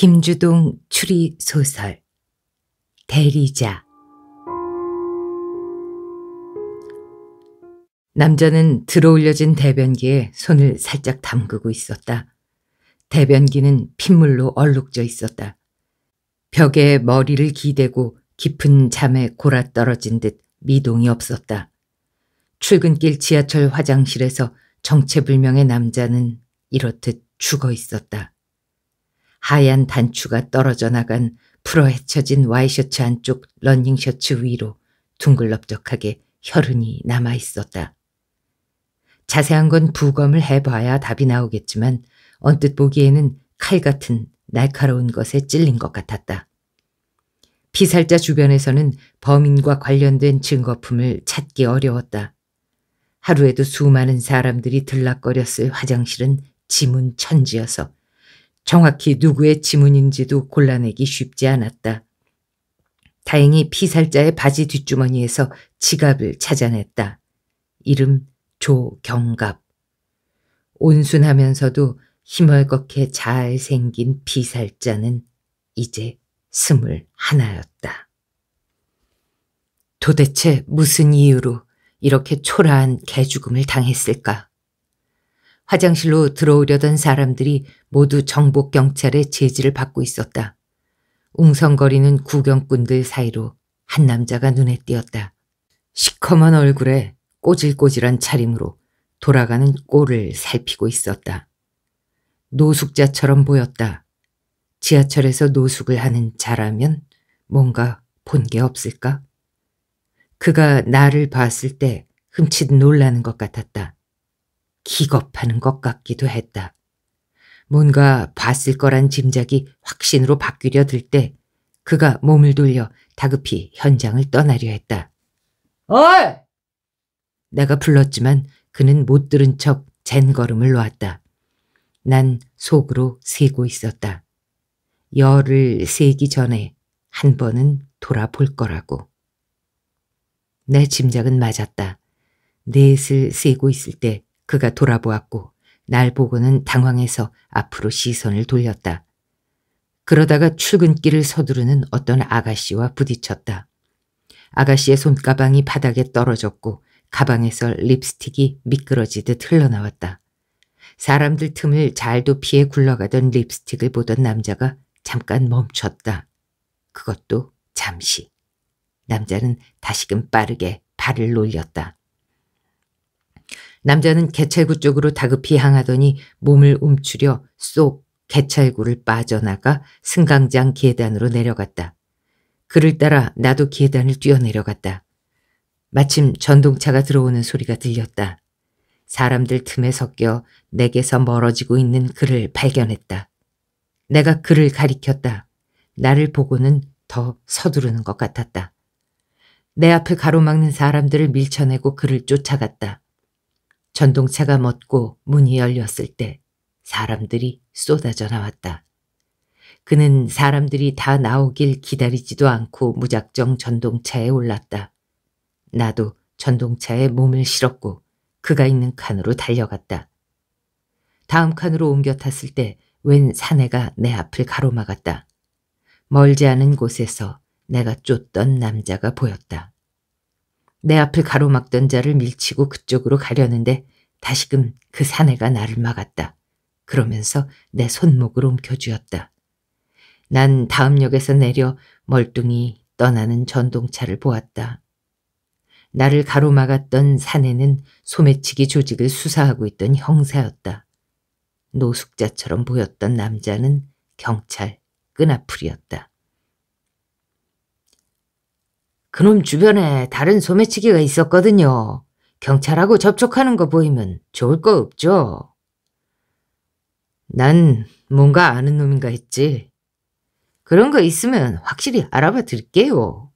김주동 추리소설 대리자 남자는 들어올려진 대변기에 손을 살짝 담그고 있었다. 대변기는 핏물로 얼룩져 있었다. 벽에 머리를 기대고 깊은 잠에 골아 떨어진 듯 미동이 없었다. 출근길 지하철 화장실에서 정체불명의 남자는 이렇듯 죽어 있었다. 하얀 단추가 떨어져 나간 풀어 헤쳐진 와이셔츠 안쪽 러닝셔츠 위로 둥글럽적하게 혈흔이 남아 있었다. 자세한 건 부검을 해봐야 답이 나오겠지만 언뜻 보기에는 칼 같은 날카로운 것에 찔린 것 같았다. 피살자 주변에서는 범인과 관련된 증거품을 찾기 어려웠다. 하루에도 수많은 사람들이 들락거렸을 화장실은 지문천지여서 정확히 누구의 지문인지도 골라내기 쉽지 않았다. 다행히 피살자의 바지 뒷주머니에서 지갑을 찾아냈다. 이름 조경갑. 온순하면서도 희멀겋게 잘생긴 피살자는 이제 스물 하나였다. 도대체 무슨 이유로 이렇게 초라한 개죽음을 당했을까? 화장실로 들어오려던 사람들이 모두 정복 경찰의 제지를 받고 있었다. 웅성거리는 구경꾼들 사이로 한 남자가 눈에 띄었다. 시커먼 얼굴에 꼬질꼬질한 차림으로 돌아가는 꼴을 살피고 있었다. 노숙자처럼 보였다. 지하철에서 노숙을 하는 자라면 뭔가 본 게 없을까? 그가 나를 봤을 때 흠칫 놀라는 것 같았다. 기겁하는 것 같기도 했다. 뭔가 봤을 거란 짐작이 확신으로 바뀌려 들 때 그가 몸을 돌려 다급히 현장을 떠나려 했다. 어이! 내가 불렀지만 그는 못 들은 척 잰 걸음을 놓았다. 난 속으로 세고 있었다. 열을 세기 전에 한 번은 돌아볼 거라고. 내 짐작은 맞았다. 넷을 세고 있을 때 그가 돌아보았고 날 보고는 당황해서 앞으로 시선을 돌렸다. 그러다가 출근길을 서두르는 어떤 아가씨와 부딪혔다. 아가씨의 손가방이 바닥에 떨어졌고 가방에서 립스틱이 미끄러지듯 흘러나왔다. 사람들 틈을 잘도 피해 굴러가던 립스틱을 보던 남자가 잠깐 멈췄다. 그것도 잠시. 남자는 다시금 빠르게 발을 놀렸다. 남자는 개찰구 쪽으로 다급히 향하더니 몸을 움츠려 쏙 개찰구를 빠져나가 승강장 계단으로 내려갔다. 그를 따라 나도 계단을 뛰어내려갔다. 마침 전동차가 들어오는 소리가 들렸다. 사람들 틈에 섞여 내게서 멀어지고 있는 그를 발견했다. 내가 그를 가리켰다. 나를 보고는 더 서두르는 것 같았다. 내 앞을 가로막는 사람들을 밀쳐내고 그를 쫓아갔다. 전동차가 멎고 문이 열렸을 때 사람들이 쏟아져 나왔다. 그는 사람들이 다 나오길 기다리지도 않고 무작정 전동차에 올랐다. 나도 전동차에 몸을 실었고 그가 있는 칸으로 달려갔다. 다음 칸으로 옮겨 탔을 때 웬 사내가 내 앞을 가로막았다. 멀지 않은 곳에서 내가 쫓던 남자가 보였다. 내 앞을 가로막던 자를 밀치고 그쪽으로 가려는데 다시금 그 사내가 나를 막았다. 그러면서 내 손목을 움켜쥐었다. 난 다음 역에서 내려 멀뚱히 떠나는 전동차를 보았다. 나를 가로막았던 사내는 소매치기 조직을 수사하고 있던 형사였다. 노숙자처럼 보였던 남자는 경찰 끈아풀이었다. 그놈 주변에 다른 소매치기가 있었거든요. 경찰하고 접촉하는 거 보이면 좋을 거 없죠. 난 뭔가 아는 놈인가 했지. 그런 거 있으면 확실히 알아봐 드릴게요.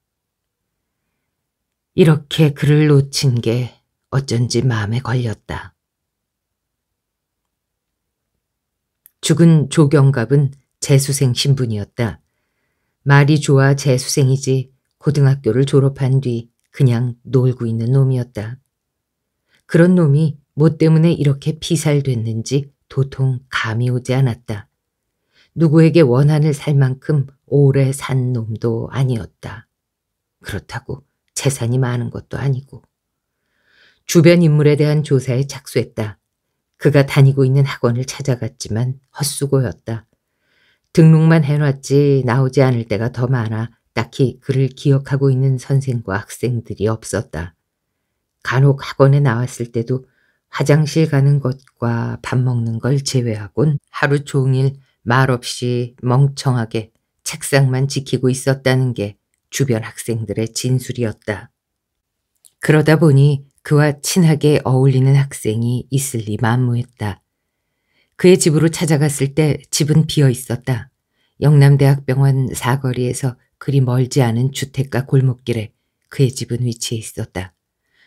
이렇게 그를 놓친 게 어쩐지 마음에 걸렸다. 죽은 조경갑은 재수생 신분이었다. 말이 좋아 재수생이지 고등학교를 졸업한 뒤 그냥 놀고 있는 놈이었다. 그런 놈이 뭐 때문에 이렇게 피살됐는지 도통 감이 오지 않았다. 누구에게 원한을 살 만큼 오래 산 놈도 아니었다. 그렇다고 재산이 많은 것도 아니고. 주변 인물에 대한 조사에 착수했다. 그가 다니고 있는 학원을 찾아갔지만 헛수고였다. 등록만 해놨지 나오지 않을 때가 더 많아 딱히 그를 기억하고 있는 선생과 학생들이 없었다. 간혹 학원에 나왔을 때도 화장실 가는 것과 밥 먹는 걸 제외하곤 하루 종일 말없이 멍청하게 책상만 지키고 있었다는 게 주변 학생들의 진술이었다. 그러다 보니 그와 친하게 어울리는 학생이 있을 리 만무했다. 그의 집으로 찾아갔을 때 집은 비어 있었다. 영남대학병원 사거리에서 그리 멀지 않은 주택가 골목길에 그의 집은 위치해 있었다.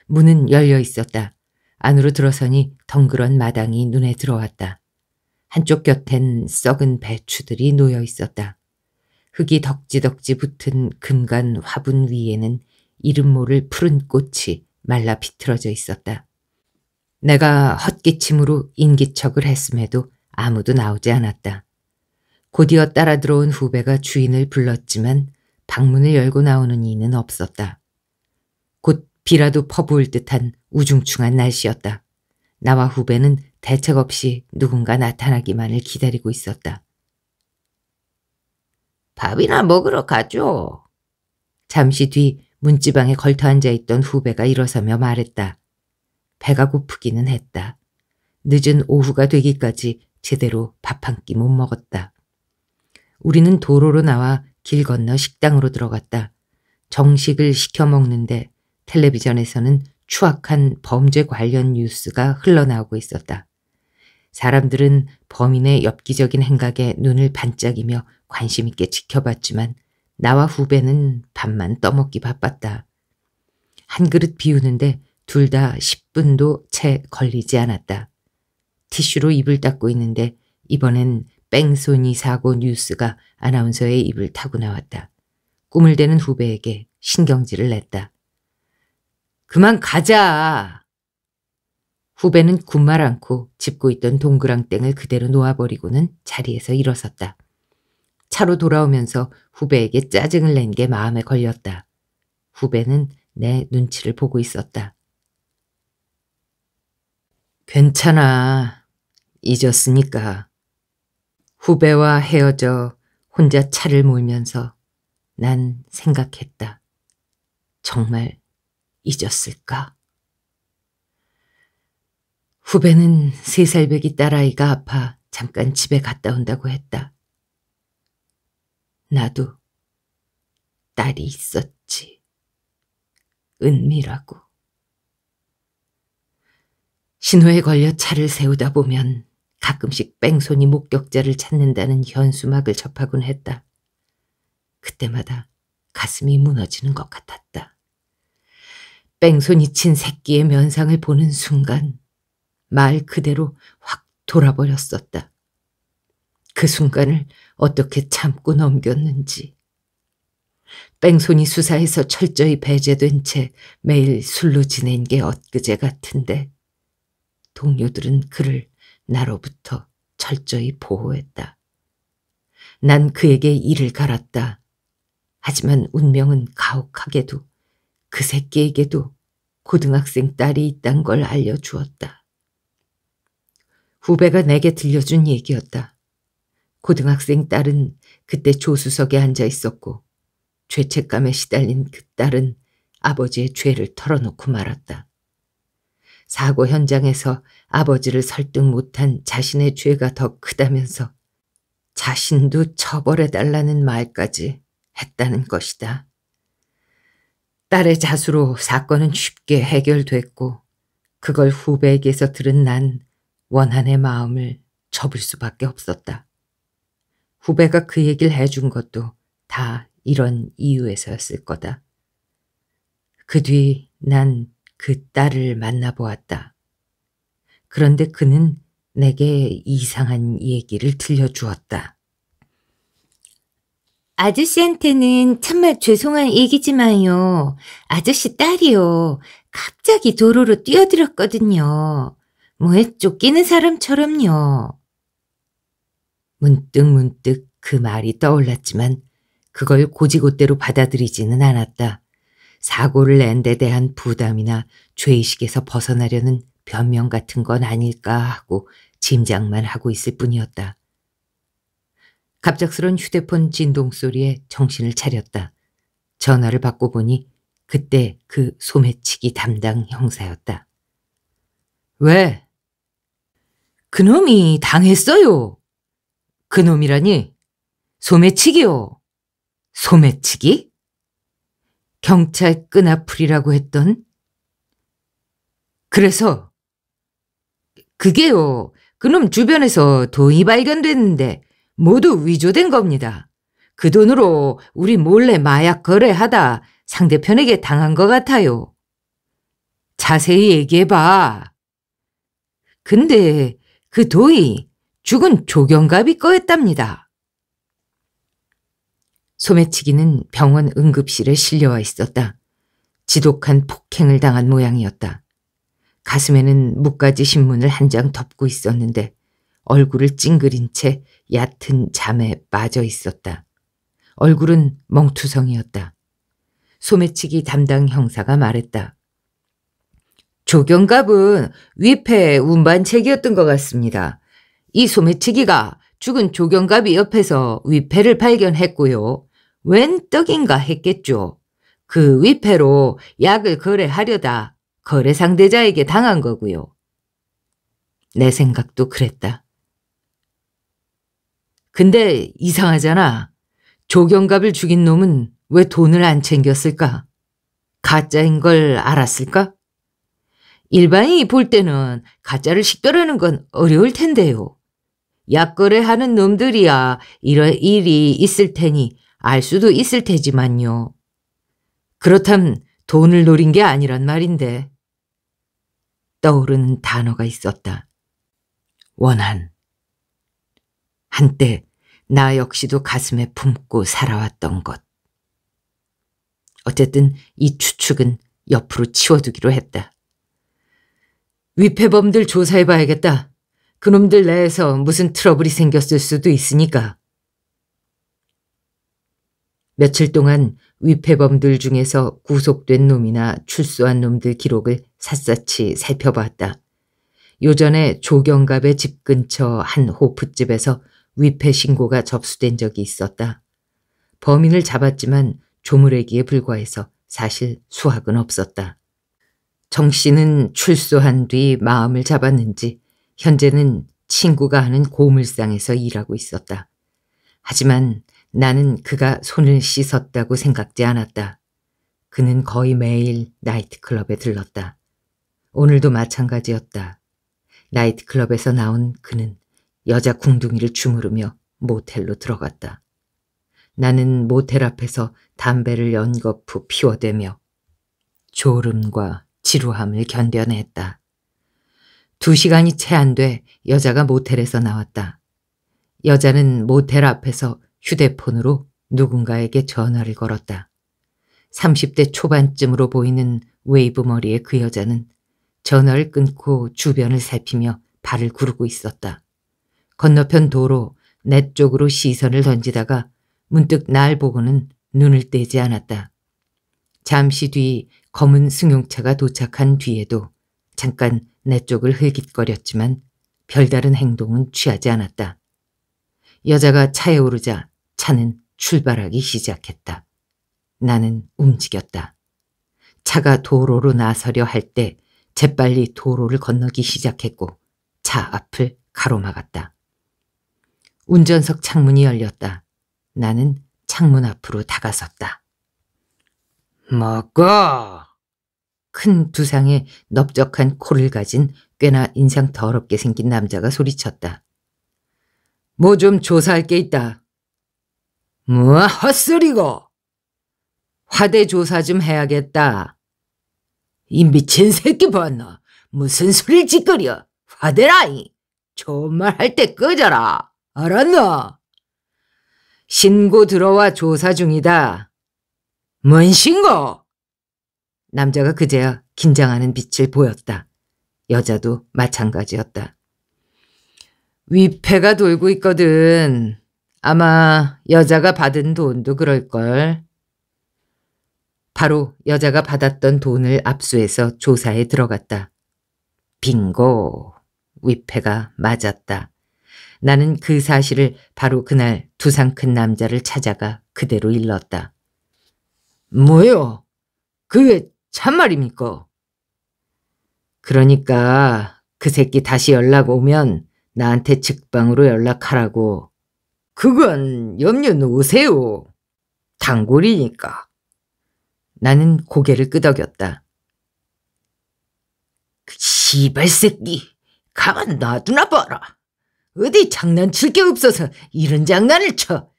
문은 열려 있었다. 안으로 들어서니 덩그런 마당이 눈에 들어왔다. 한쪽 곁엔 썩은 배추들이 놓여 있었다. 흙이 덕지덕지 붙은 금간 화분 위에는 이름 모를 푸른 꽃이 말라 비틀어져 있었다. 내가 헛기침으로 인기척을 했음에도 아무도 나오지 않았다. 곧이어 따라 들어온 후배가 주인을 불렀지만 방문을 열고 나오는 이는 없었다. 곧 비라도 퍼부을 듯한 우중충한 날씨였다. 나와 후배는 대책 없이 누군가 나타나기만을 기다리고 있었다. 밥이나 먹으러 가죠. 잠시 뒤 문지방에 걸터 앉아 있던 후배가 일어서며 말했다. 배가 고프기는 했다. 늦은 오후가 되기까지 제대로 밥 한 끼 못 먹었다. 우리는 도로로 나와 길 건너 식당으로 들어갔다. 정식을 시켜 먹는데 텔레비전에서는 추악한 범죄 관련 뉴스가 흘러나오고 있었다. 사람들은 범인의 엽기적인 행각에 눈을 반짝이며 관심 있게 지켜봤지만 나와 후배는 밥만 떠먹기 바빴다. 한 그릇 비우는데 둘 다 10분도 채 걸리지 않았다. 티슈로 입을 닦고 있는데 이번엔 뺑소니 사고 뉴스가 아나운서의 입을 타고 나왔다. 꿈을 대는 후배에게 신경질을 냈다. 그만 가자. 후배는 군말 않고 짚고 있던 동그랑땡을 그대로 놓아버리고는 자리에서 일어섰다. 차로 돌아오면서 후배에게 짜증을 낸 게 마음에 걸렸다. 후배는 내 눈치를 보고 있었다. 괜찮아. 잊었으니까. 후배와 헤어져 혼자 차를 몰면서 난 생각했다. 정말 잊었을까? 후배는 세 살배기 딸아이가 아파 잠깐 집에 갔다 온다고 했다. 나도 딸이 있었지. 은미라고. 신호에 걸려 차를 세우다 보면 가끔씩 뺑소니 목격자를 찾는다는 현수막을 접하곤 했다. 그때마다 가슴이 무너지는 것 같았다. 뺑소니 친 새끼의 면상을 보는 순간 말 그대로 확 돌아버렸었다. 그 순간을 어떻게 참고 넘겼는지. 뺑소니 수사에서 철저히 배제된 채 매일 술로 지낸 게 엊그제 같은데 동료들은 그를 나로부터 철저히 보호했다. 난 그에게 이를 갈았다. 하지만 운명은 가혹하게도 그 새끼에게도 고등학생 딸이 있단 걸 알려주었다. 후배가 내게 들려준 얘기였다. 고등학생 딸은 그때 조수석에 앉아 있었고 죄책감에 시달린 그 딸은 아버지의 죄를 털어놓고 말았다. 사고 현장에서 아버지를 설득 못한 자신의 죄가 더 크다면서 자신도 처벌해달라는 말까지 했다는 것이다. 딸의 자수로 사건은 쉽게 해결됐고 그걸 후배에게서 들은 난 원한의 마음을 접을 수밖에 없었다. 후배가 그 얘기를 해준 것도 다 이런 이유에서였을 거다. 그 뒤 난그 그 딸을 만나보았다. 그런데 그는 내게 이상한 얘기를 들려주었다. 아저씨한테는 참말 죄송한 얘기지만요. 아저씨 딸이요. 갑자기 도로로 뛰어들었거든요. 뭐에 쫓기는 사람처럼요. 문득 문득 그 말이 떠올랐지만 그걸 고지고대로 받아들이지는 않았다. 사고를 낸 데 대한 부담이나 죄의식에서 벗어나려는 변명 같은 건 아닐까 하고 짐작만 하고 있을 뿐이었다. 갑작스런 휴대폰 진동 소리에 정신을 차렸다. 전화를 받고 보니 그때 그 소매치기 담당 형사였다. 왜? 그놈이 당했어요. 그놈이라니? 소매치기요. 소매치기? 경찰 끈아풀이라고 했던? 그래서 그게요. 그놈 주변에서 돈이 발견됐는데 모두 위조된 겁니다. 그 돈으로 우리 몰래 마약 거래하다 상대편에게 당한 것 같아요. 자세히 얘기해봐. 근데 그 도이 죽은 조경갑이 거였답니다. 소매치기는 병원 응급실에 실려와 있었다. 지독한 폭행을 당한 모양이었다. 가슴에는 묵가지 신문을 한 장 덮고 있었는데 얼굴을 찡그린 채 얕은 잠에 빠져 있었다. 얼굴은 멍투성이었다. 소매치기 담당 형사가 말했다. 조경갑은 위패 운반책이었던 것 같습니다. 이 소매치기가 죽은 조경갑이 옆에서 위패를 발견했고요. 웬 떡인가 했겠죠. 그 위패로 약을 거래하려다 거래 상대자에게 당한 거고요. 내 생각도 그랬다. 근데 이상하잖아. 조경갑을 죽인 놈은 왜 돈을 안 챙겼을까? 가짜인 걸 알았을까? 일반인이 볼 때는 가짜를 식별하는 건 어려울 텐데요. 약거래하는 놈들이야 이런 일이 있을 테니 알 수도 있을 테지만요. 그렇담 돈을 노린 게 아니란 말인데 떠오르는 단어가 있었다. 원한. 한때 나 역시도 가슴에 품고 살아왔던 것. 어쨌든 이 추측은 옆으로 치워두기로 했다. 위패범들 조사해봐야겠다. 그놈들 내에서 무슨 트러블이 생겼을 수도 있으니까. 며칠 동안 위패범들 중에서 구속된 놈이나 출소한 놈들 기록을 샅샅이 살펴봤다. 요전에 조경갑의 집 근처 한 호프집에서 위패 신고가 접수된 적이 있었다. 범인을 잡았지만 조물애기에 불과해서 사실 수학은 없었다. 정 씨는 출소한 뒤 마음을 잡았는지 현재는 친구가 하는 고물상에서 일하고 있었다. 하지만 나는 그가 손을 씻었다고 생각지 않았다. 그는 거의 매일 나이트클럽에 들렀다. 오늘도 마찬가지였다. 나이트클럽에서 나온 그는 여자 궁둥이를 주무르며 모텔로 들어갔다. 나는 모텔 앞에서 담배를 연거푸 피워대며 졸음과 지루함을 견뎌냈다. 두 시간이 채 안 돼 여자가 모텔에서 나왔다. 여자는 모텔 앞에서 휴대폰으로 누군가에게 전화를 걸었다. 30대 초반쯤으로 보이는 웨이브 머리의 그 여자는 전화를 끊고 주변을 살피며 발을 구르고 있었다. 건너편 도로 내 쪽으로 시선을 던지다가 문득 날 보고는 눈을 떼지 않았다. 잠시 뒤 검은 승용차가 도착한 뒤에도 잠깐 내 쪽을 흘깃거렸지만 별다른 행동은 취하지 않았다. 여자가 차에 오르자 차는 출발하기 시작했다. 나는 움직였다. 차가 도로로 나서려 할때 재빨리 도로를 건너기 시작했고 차 앞을 가로막았다. 운전석 창문이 열렸다. 나는 창문 앞으로 다가섰다. 먹어! 큰 두상에 넓적한 코를 가진 꽤나 인상 더럽게 생긴 남자가 소리쳤다. 뭐 좀 조사할 게 있다. 뭐 헛소리고! 화대 조사 좀 해야겠다. 이 미친 새끼 봤나? 무슨 소리를 짓거려? 화대라이! 좋은 말 할 때 꺼져라! 알았나? 신고 들어와 조사 중이다. 뭔 신고? 남자가 그제야 긴장하는 빛을 보였다. 여자도 마찬가지였다. 위패가 돌고 있거든. 아마 여자가 받은 돈도 그럴걸. 바로 여자가 받았던 돈을 압수해서 조사에 들어갔다. 빙고! 위패가 맞았다. 나는 그 사실을 바로 그날 두상 큰 남자를 찾아가 그대로 일렀다. 뭐요? 그게 참말입니까? 그러니까 그 새끼 다시 연락 오면 나한테 직방으로 연락하라고. 그건 염려 놓으세요. 단골이니까. 나는 고개를 끄덕였다. 그 시발 새끼, 가만 놔두나 봐라. 어디 장난칠 게 없어서 이런 장난을 쳐.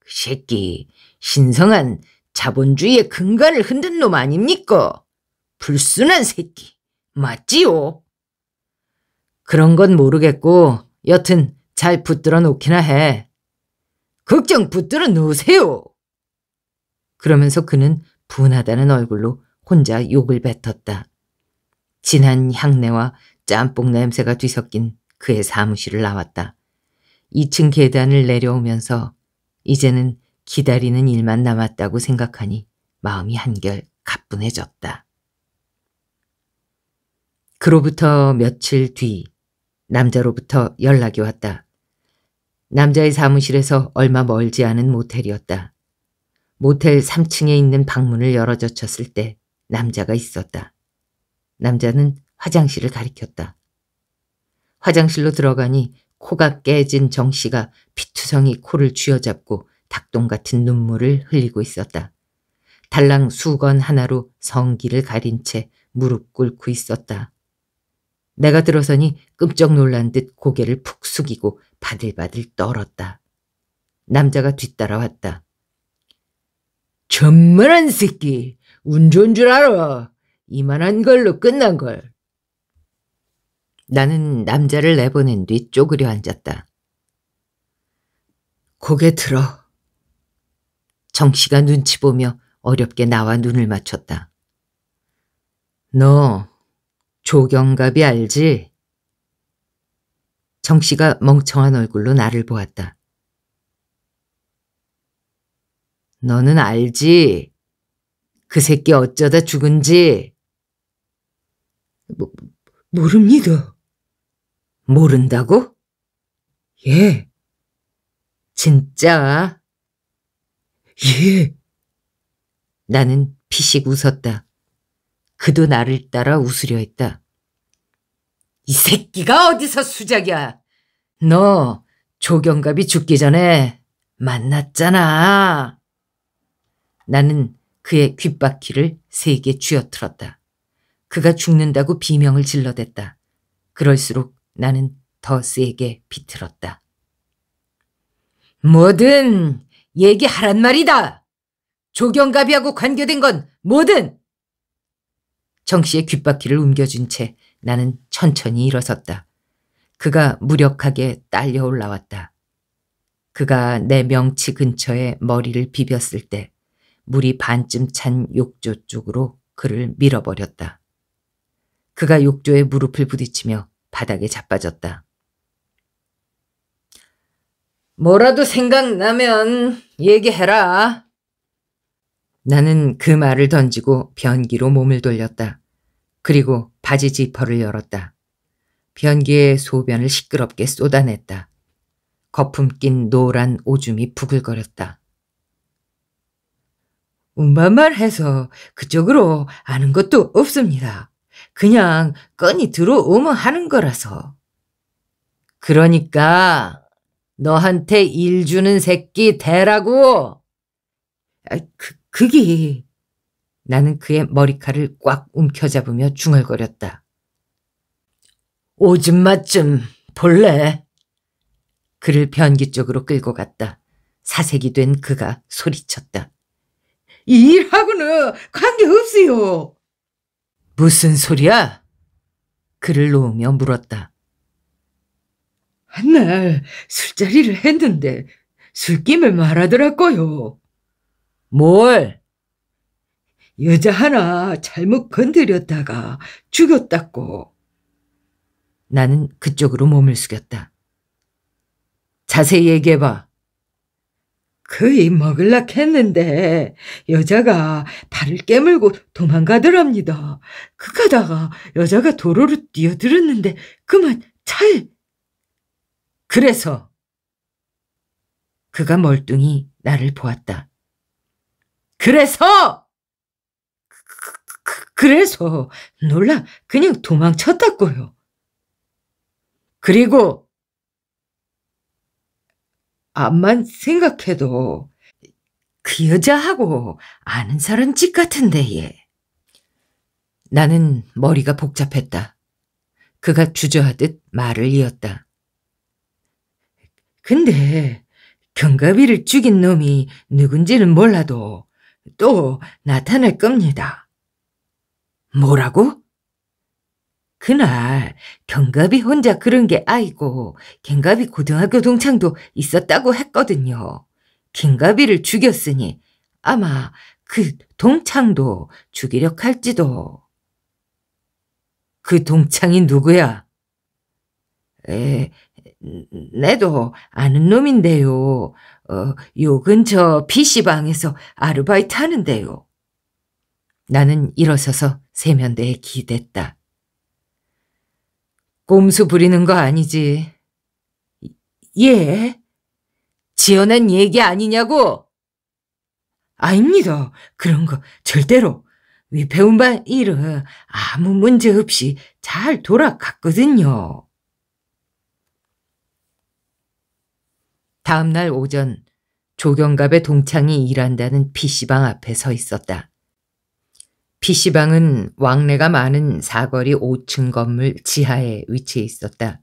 그 새끼, 신성한 자본주의의 근간을 흔든 놈 아닙니까? 불순한 새끼, 맞지요? 그런 건 모르겠고 여튼 잘 붙들어 놓기나 해. 걱정 붙들어 놓으세요. 그러면서 그는 분하다는 얼굴로 혼자 욕을 뱉었다. 진한 향내와 짬뽕 냄새가 뒤섞인 그의 사무실을 나왔다. 2층 계단을 내려오면서 이제는 기다리는 일만 남았다고 생각하니 마음이 한결 가뿐해졌다. 그로부터 며칠 뒤 남자로부터 연락이 왔다. 남자의 사무실에서 얼마 멀지 않은 모텔이었다. 모텔 3층에 있는 방문을 열어젖혔을 때 남자가 있었다. 남자는 화장실을 가리켰다. 화장실로 들어가니 코가 깨진 정 씨가 피투성이 코를 쥐어잡고 닭똥 같은 눈물을 흘리고 있었다. 달랑 수건 하나로 성기를 가린 채 무릎 꿇고 있었다. 내가 들어서니 끔쩍 놀란 듯 고개를 푹 숙이고 바들바들 떨었다. 남자가 뒤따라왔다. 천만한 새끼 운 좋은 줄 알아. 이만한 걸로 끝난 걸. 나는 남자를 내보낸 뒤 쪼그려 앉았다. 고개 들어. 정씨가 눈치 보며 어렵게 나와 눈을 맞췄다. 너 조경갑이 알지? 정씨가 멍청한 얼굴로 나를 보았다. 너는 알지? 그 새끼 어쩌다 죽은지? 모, 모릅니다. 모른다고? 예. 진짜? 예. 나는 피식 웃었다. 그도 나를 따라 웃으려 했다. 이 새끼가 어디서 수작이야? 너 조경갑이 죽기 전에 만났잖아. 나는 그의 귓바퀴를 세게 쥐어틀었다. 그가 죽는다고 비명을 질러댔다. 그럴수록 나는 더 세게 비틀었다. 뭐든 얘기하란 말이다. 조경갑이하고 관계된 건 뭐든. 정 씨의 귓바퀴를 움겨준채 나는 천천히 일어섰다. 그가 무력하게 딸려 올라왔다. 그가 내 명치 근처에 머리를 비볐을 때 물이 반쯤 찬 욕조 쪽으로 그를 밀어버렸다. 그가 욕조에 무릎을 부딪히며 바닥에 자빠졌다. 뭐라도 생각나면 얘기해라. 나는 그 말을 던지고 변기로 몸을 돌렸다. 그리고 바지 지퍼를 열었다. 변기에 소변을 시끄럽게 쏟아냈다. 거품 낀 노란 오줌이 부글거렸다. 운반만 해서 그쪽으로 아는 것도 없습니다. 그냥 건이 들어오면 하는 거라서. 그러니까 너한테 일 주는 새끼 대라고. 아, 그, 그게. 나는 그의 머리카락을 꽉 움켜잡으며 중얼거렸다. 오줌 마쯤 볼래? 그를 변기 쪽으로 끌고 갔다. 사색이 된 그가 소리쳤다. 이 일하고는 관계없어요. 무슨 소리야? 그를 놓으며 물었다. 한날 술자리를 했는데 술김을 말하더라고요. 뭘? 여자 하나 잘못 건드렸다가 죽였다고. 나는 그쪽으로 몸을 숙였다. 자세히 얘기해봐. 거의 먹을락 했는데 여자가 발을 깨물고 도망가더랍니다. 그가다가 여자가 도로로 뛰어들었는데 그만 차에 그래서 그가 멀뚱히 나를 보았다. 그래서 그, 래서 놀라 그냥 도망쳤다고요. 그리고 암만 생각해도 그 여자하고 아는 사람 집 같은데 얘. 나는 머리가 복잡했다. 그가 주저하듯 말을 이었다. 근데 경갑비를 죽인 놈이 누군지는 몰라도 또 나타날 겁니다. 뭐라고? 그날 경갑이 혼자 그런 게 아니고 경갑이 고등학교 동창도 있었다고 했거든요. 김갑이를 죽였으니 아마 그 동창도 죽이려 고 할지도. 그 동창이 누구야? 에, 내도 아는 놈인데요. 어, 요 근처 PC방에서 아르바이트 하는데요. 나는 일어서서 세면대에 기댔다. 꼼수 부리는 거 아니지? 예. 지어낸 얘기 아니냐고? 아닙니다. 그런 거 절대로. 위패운 반 일은 아무 문제 없이 잘 돌아갔거든요. 다음날 오전 조경갑의 동창이 일한다는 PC방 앞에 서 있었다. PC방은 왕래가 많은 사거리 5층 건물 지하에 위치해 있었다.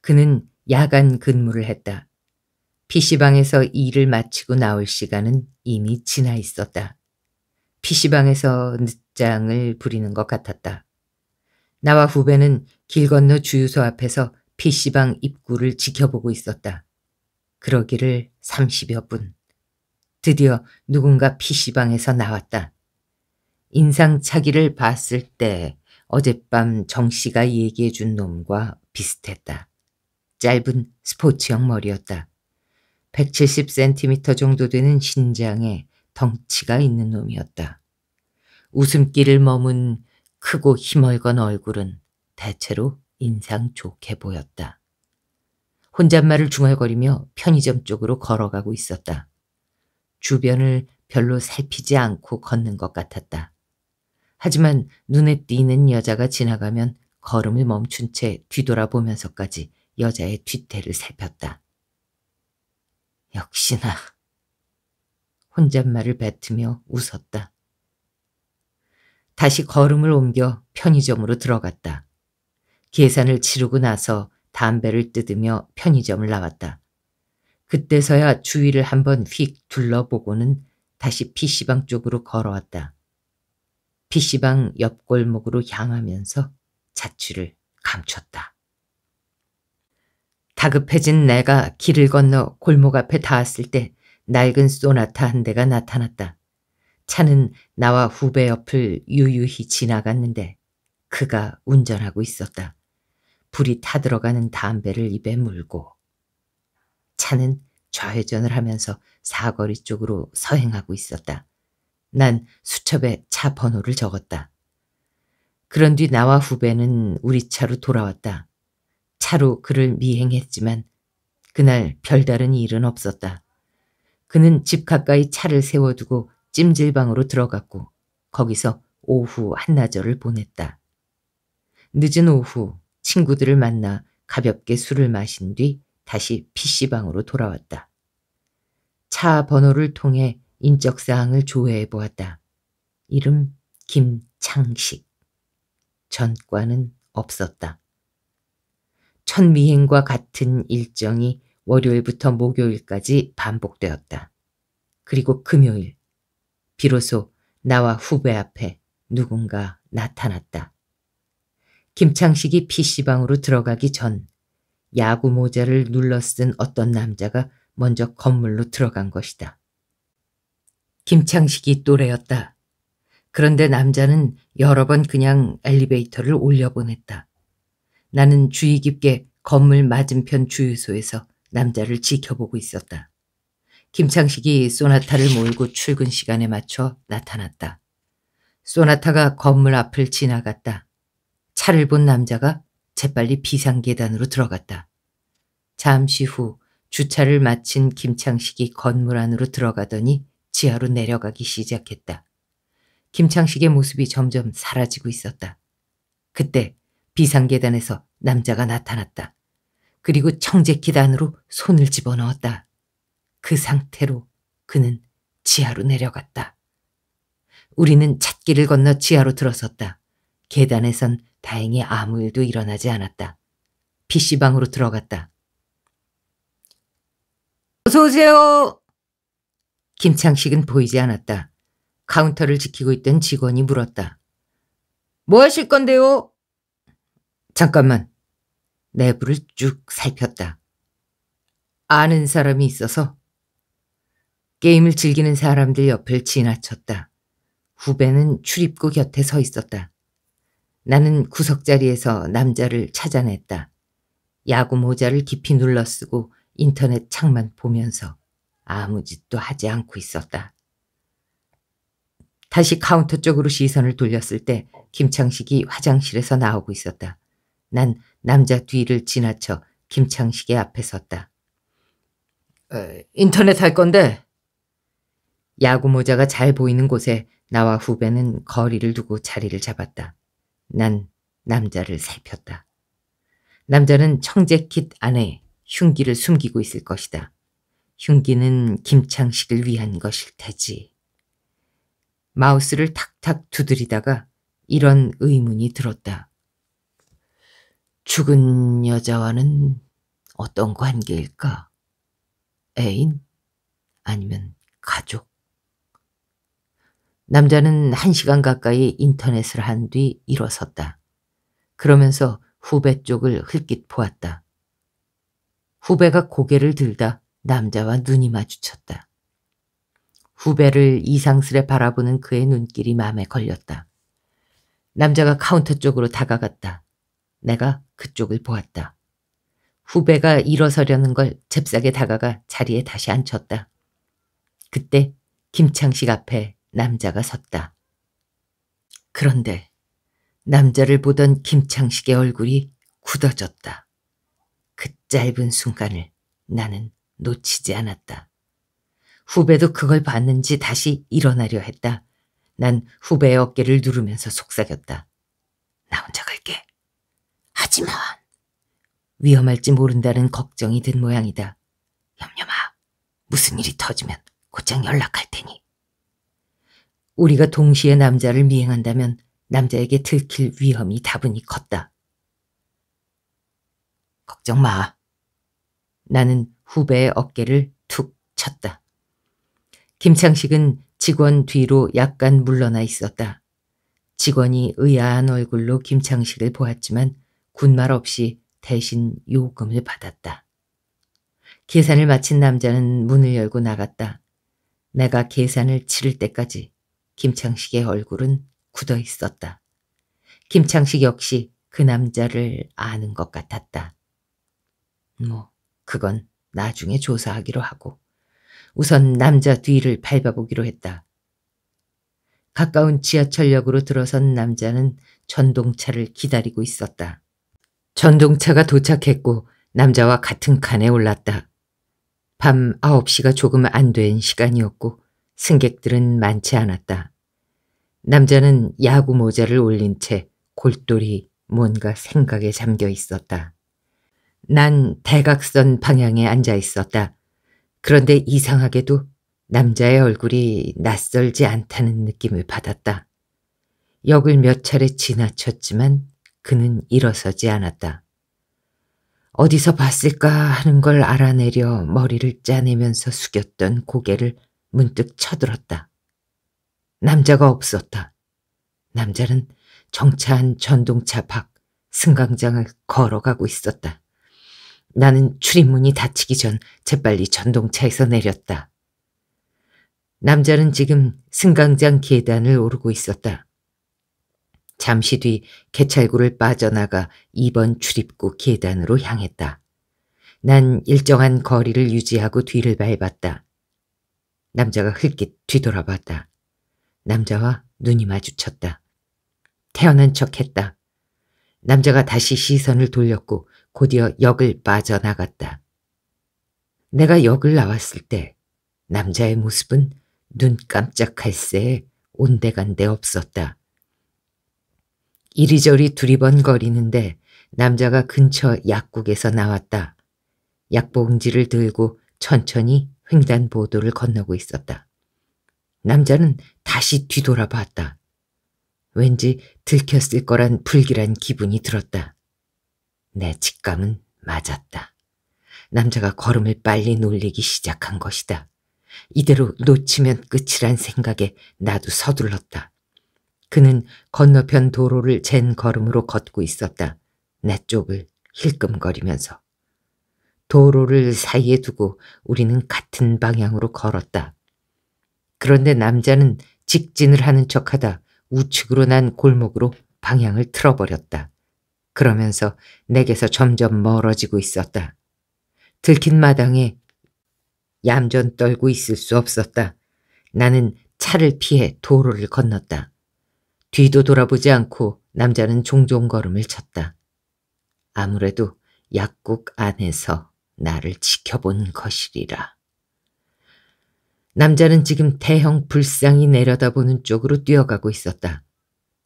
그는 야간 근무를 했다. PC방에서 일을 마치고 나올 시간은 이미 지나 있었다. PC방에서 늦장을 부리는 것 같았다. 나와 후배는 길 건너 주유소 앞에서 PC방 입구를 지켜보고 있었다. 그러기를 30여 분. 드디어 누군가 PC방에서 나왔다. 인상차기를 봤을 때 어젯밤 정 씨가 얘기해준 놈과 비슷했다. 짧은 스포츠형 머리였다. 170cm 정도 되는 신장에 덩치가 있는 놈이었다. 웃음기를 머문 크고 힘얼건 얼굴은 대체로 인상 좋게 보였다. 혼잣말을 중얼거리며 편의점 쪽으로 걸어가고 있었다. 주변을 별로 살피지 않고 걷는 것 같았다. 하지만 눈에 띄는 여자가 지나가면 걸음을 멈춘 채 뒤돌아보면서까지 여자의 뒤태를 살폈다. 역시나 혼잣말을 뱉으며 웃었다. 다시 걸음을 옮겨 편의점으로 들어갔다. 계산을 치르고 나서 담배를 뜯으며 편의점을 나왔다. 그때서야 주위를 한번 휙 둘러보고는 다시 PC방 쪽으로 걸어왔다. PC방 옆골목으로 향하면서 자취를 감췄다. 다급해진 내가 길을 건너 골목 앞에 닿았을 때 낡은 쏘나타 한 대가 나타났다. 차는 나와 후배 옆을 유유히 지나갔는데 그가 운전하고 있었다. 불이 타들어가는 담배를 입에 물고 차는 좌회전을 하면서 사거리 쪽으로 서행하고 있었다. 난 수첩에 차 번호를 적었다. 그런 뒤 나와 후배는 우리 차로 돌아왔다. 차로 그를 미행했지만 그날 별다른 일은 없었다. 그는 집 가까이 차를 세워두고 찜질방으로 들어갔고 거기서 오후 한나절을 보냈다. 늦은 오후 친구들을 만나 가볍게 술을 마신 뒤 다시 PC방으로 돌아왔다. 차 번호를 통해 인적 사항을 조회해 보았다. 이름 김창식. 전과는 없었다. 첫 미행과 같은 일정이 월요일부터 목요일까지 반복되었다. 그리고 금요일, 비로소 나와 후배 앞에 누군가 나타났다. 김창식이 PC방으로 들어가기 전 야구 모자를 눌러 쓴 어떤 남자가 먼저 건물로 들어간 것이다. 김창식이 또래였다. 그런데 남자는 여러 번 그냥 엘리베이터를 올려보냈다. 나는 주의 깊게 건물 맞은편 주유소에서 남자를 지켜보고 있었다. 김창식이 소나타를 몰고 출근 시간에 맞춰 나타났다. 소나타가 건물 앞을 지나갔다. 차를 본 남자가 재빨리 비상계단으로 들어갔다. 잠시 후 주차를 마친 김창식이 건물 안으로 들어가더니 지하로 내려가기 시작했다. 김창식의 모습이 점점 사라지고 있었다. 그때 비상계단에서 남자가 나타났다. 그리고 청재 기단으로 손을 집어넣었다. 그 상태로 그는 지하로 내려갔다. 우리는 찻길을 건너 지하로 들어섰다. 계단에선 다행히 아무 일도 일어나지 않았다. PC방으로 들어갔다. 어서오세요! 김창식은 보이지 않았다. 카운터를 지키고 있던 직원이 물었다. 뭐 하실 건데요? 잠깐만. 내부를 쭉 살폈다. 아는 사람이 있어서 게임을 즐기는 사람들 옆을 지나쳤다. 후배는 출입구 곁에 서 있었다. 나는 구석자리에서 남자를 찾아냈다. 야구 모자를 깊이 눌러쓰고 인터넷 창만 보면서. 아무 짓도 하지 않고 있었다. 다시 카운터 쪽으로 시선을 돌렸을 때 김창식이 화장실에서 나오고 있었다. 난 남자 뒤를 지나쳐 김창식의 앞에 섰다. 에, 어, 인터넷 할 건데. 야구 모자가 잘 보이는 곳에 나와 후배는 거리를 두고 자리를 잡았다. 난 남자를 살폈다. 남자는 청재킷 안에 흉기를 숨기고 있을 것이다. 흉기는 김창식을 위한 것일 테지. 마우스를 탁탁 두드리다가 이런 의문이 들었다. 죽은 여자와는 어떤 관계일까? 애인? 아니면 가족? 남자는 한 시간 가까이 인터넷을 한 뒤 일어섰다. 그러면서 후배 쪽을 흘낏 보았다. 후배가 고개를 들다 남자와 눈이 마주쳤다. 후배를 이상스레 바라보는 그의 눈길이 마음에 걸렸다. 남자가 카운터 쪽으로 다가갔다. 내가 그쪽을 보았다. 후배가 일어서려는 걸 잽싸게 다가가 자리에 다시 앉혔다. 그때 김창식 앞에 남자가 섰다. 그런데 남자를 보던 김창식의 얼굴이 굳어졌다. 그 짧은 순간을 나는 놓치지 않았다. 후배도 그걸 봤는지 다시 일어나려 했다. 난 후배의 어깨를 누르면서 속삭였다. 나 혼자 갈게. 하지만 위험할지 모른다는 걱정이 든 모양이다. 염려마. 무슨 일이 터지면 곧장 연락할 테니. 우리가 동시에 남자를 미행한다면 남자에게 들킬 위험이 다분히 컸다. 걱정 마. 나는 후배의 어깨를 툭 쳤다. 김창식은 직원 뒤로 약간 물러나 있었다. 직원이 의아한 얼굴로 김창식을 보았지만 군말 없이 대신 요금을 받았다. 계산을 마친 남자는 문을 열고 나갔다. 내가 계산을 치를 때까지 김창식의 얼굴은 굳어 있었다. 김창식 역시 그 남자를 아는 것 같았다. 뭐, 그건 나중에 조사하기로 하고 우선 남자 뒤를 밟아보기로 했다. 가까운 지하철역으로 들어선 남자는 전동차를 기다리고 있었다. 전동차가 도착했고 남자와 같은 칸에 올랐다. 밤 9시가 조금 안 된 시간이었고 승객들은 많지 않았다. 남자는 야구 모자를 올린 채 골똘히 뭔가 생각에 잠겨 있었다. 난 대각선 방향에 앉아 있었다. 그런데 이상하게도 남자의 얼굴이 낯설지 않다는 느낌을 받았다. 역을 몇 차례 지나쳤지만 그는 일어서지 않았다. 어디서 봤을까 하는 걸 알아내려 머리를 짜내면서 숙였던 고개를 문득 쳐들었다. 남자가 없었다. 남자는 정차한 전동차 밖 승강장을 걸어가고 있었다. 나는 출입문이 닫히기 전 재빨리 전동차에서 내렸다. 남자는 지금 승강장 계단을 오르고 있었다. 잠시 뒤 개찰구를 빠져나가 2번 출입구 계단으로 향했다. 난 일정한 거리를 유지하고 뒤를 밟았다. 남자가 흘끗 뒤돌아봤다. 남자와 눈이 마주쳤다. 태어난 척 했다. 남자가 다시 시선을 돌렸고 곧이어 역을 빠져나갔다. 내가 역을 나왔을 때 남자의 모습은 눈 깜짝할 새에 온데간데 없었다. 이리저리 두리번거리는데 남자가 근처 약국에서 나왔다. 약봉지를 들고 천천히 횡단보도를 건너고 있었다. 남자는 다시 뒤돌아 봤다. 왠지 들켰을 거란 불길한 기분이 들었다. 내 직감은 맞았다. 남자가 걸음을 빨리 놀리기 시작한 것이다. 이대로 놓치면 끝이란 생각에 나도 서둘렀다. 그는 건너편 도로를 잰 걸음으로 걷고 있었다. 내 쪽을 힐끔거리면서. 도로를 사이에 두고 우리는 같은 방향으로 걸었다. 그런데 남자는 직진을 하는 척하다 우측으로 난 골목으로 방향을 틀어버렸다. 그러면서 내게서 점점 멀어지고 있었다. 들킨 마당에 얌전 떨고 있을 수 없었다. 나는 차를 피해 도로를 건넜다. 뒤도 돌아보지 않고 남자는 종종 걸음을 쳤다. 아무래도 약국 안에서 나를 지켜본 것이리라. 남자는 지금 대형 불상이 내려다보는 쪽으로 뛰어가고 있었다.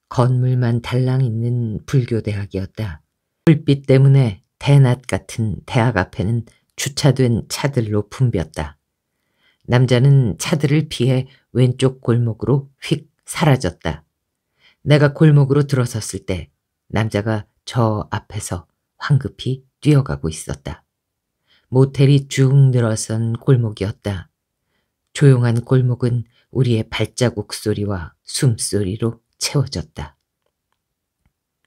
건물만 달랑 있는 불교대학이었다. 불빛 때문에 대낮 같은 대학 앞에는 주차된 차들로 붐볐다. 남자는 차들을 피해 왼쪽 골목으로 휙 사라졌다. 내가 골목으로 들어섰을 때 남자가 저 앞에서 황급히 뛰어가고 있었다. 모텔이 쭉 늘어선 골목이었다. 조용한 골목은 우리의 발자국 소리와 숨소리로 채워졌다.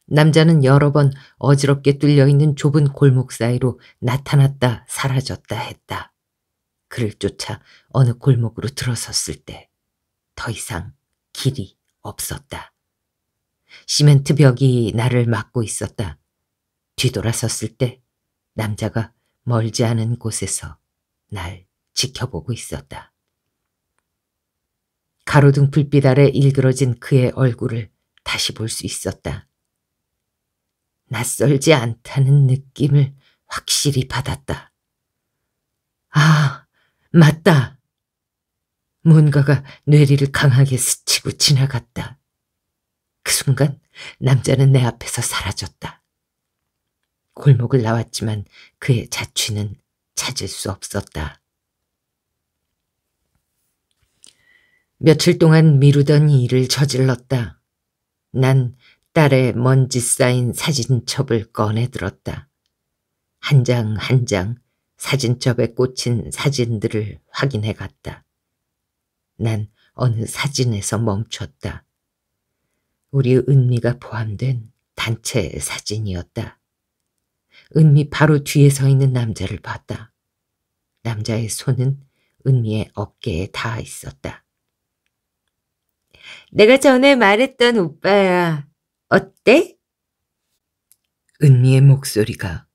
남자는 여러 번 어지럽게 뚫려있는 좁은 골목 사이로 나타났다 사라졌다 했다. 그를 쫓아 어느 골목으로 들어섰을 때 더 이상 길이 없었다. 시멘트 벽이 나를 막고 있었다. 뒤돌아섰을 때 남자가 멀지 않은 곳에서 날 지켜보고 있었다. 가로등 불빛 아래 일그러진 그의 얼굴을 다시 볼 수 있었다. 낯설지 않다는 느낌을 확실히 받았다. 아, 맞다. 뭔가가 뇌리를 강하게 스치고 지나갔다. 그 순간 남자는 내 앞에서 사라졌다. 골목을 나왔지만 그의 자취는 찾을 수 없었다. 며칠 동안 미루던 일을 저질렀다. 난 딸의 먼지 쌓인 사진첩을 꺼내들었다. 한 장 한 장 사진첩에 꽂힌 사진들을 확인해 갔다. 난 어느 사진에서 멈췄다. 우리 은미가 포함된 단체 사진이었다. 은미 바로 뒤에 서 있는 남자를 봤다. 남자의 손은 은미의 어깨에 닿아 있었다. 내가 전에 말했던 오빠야. 어때? 은미의 목소리가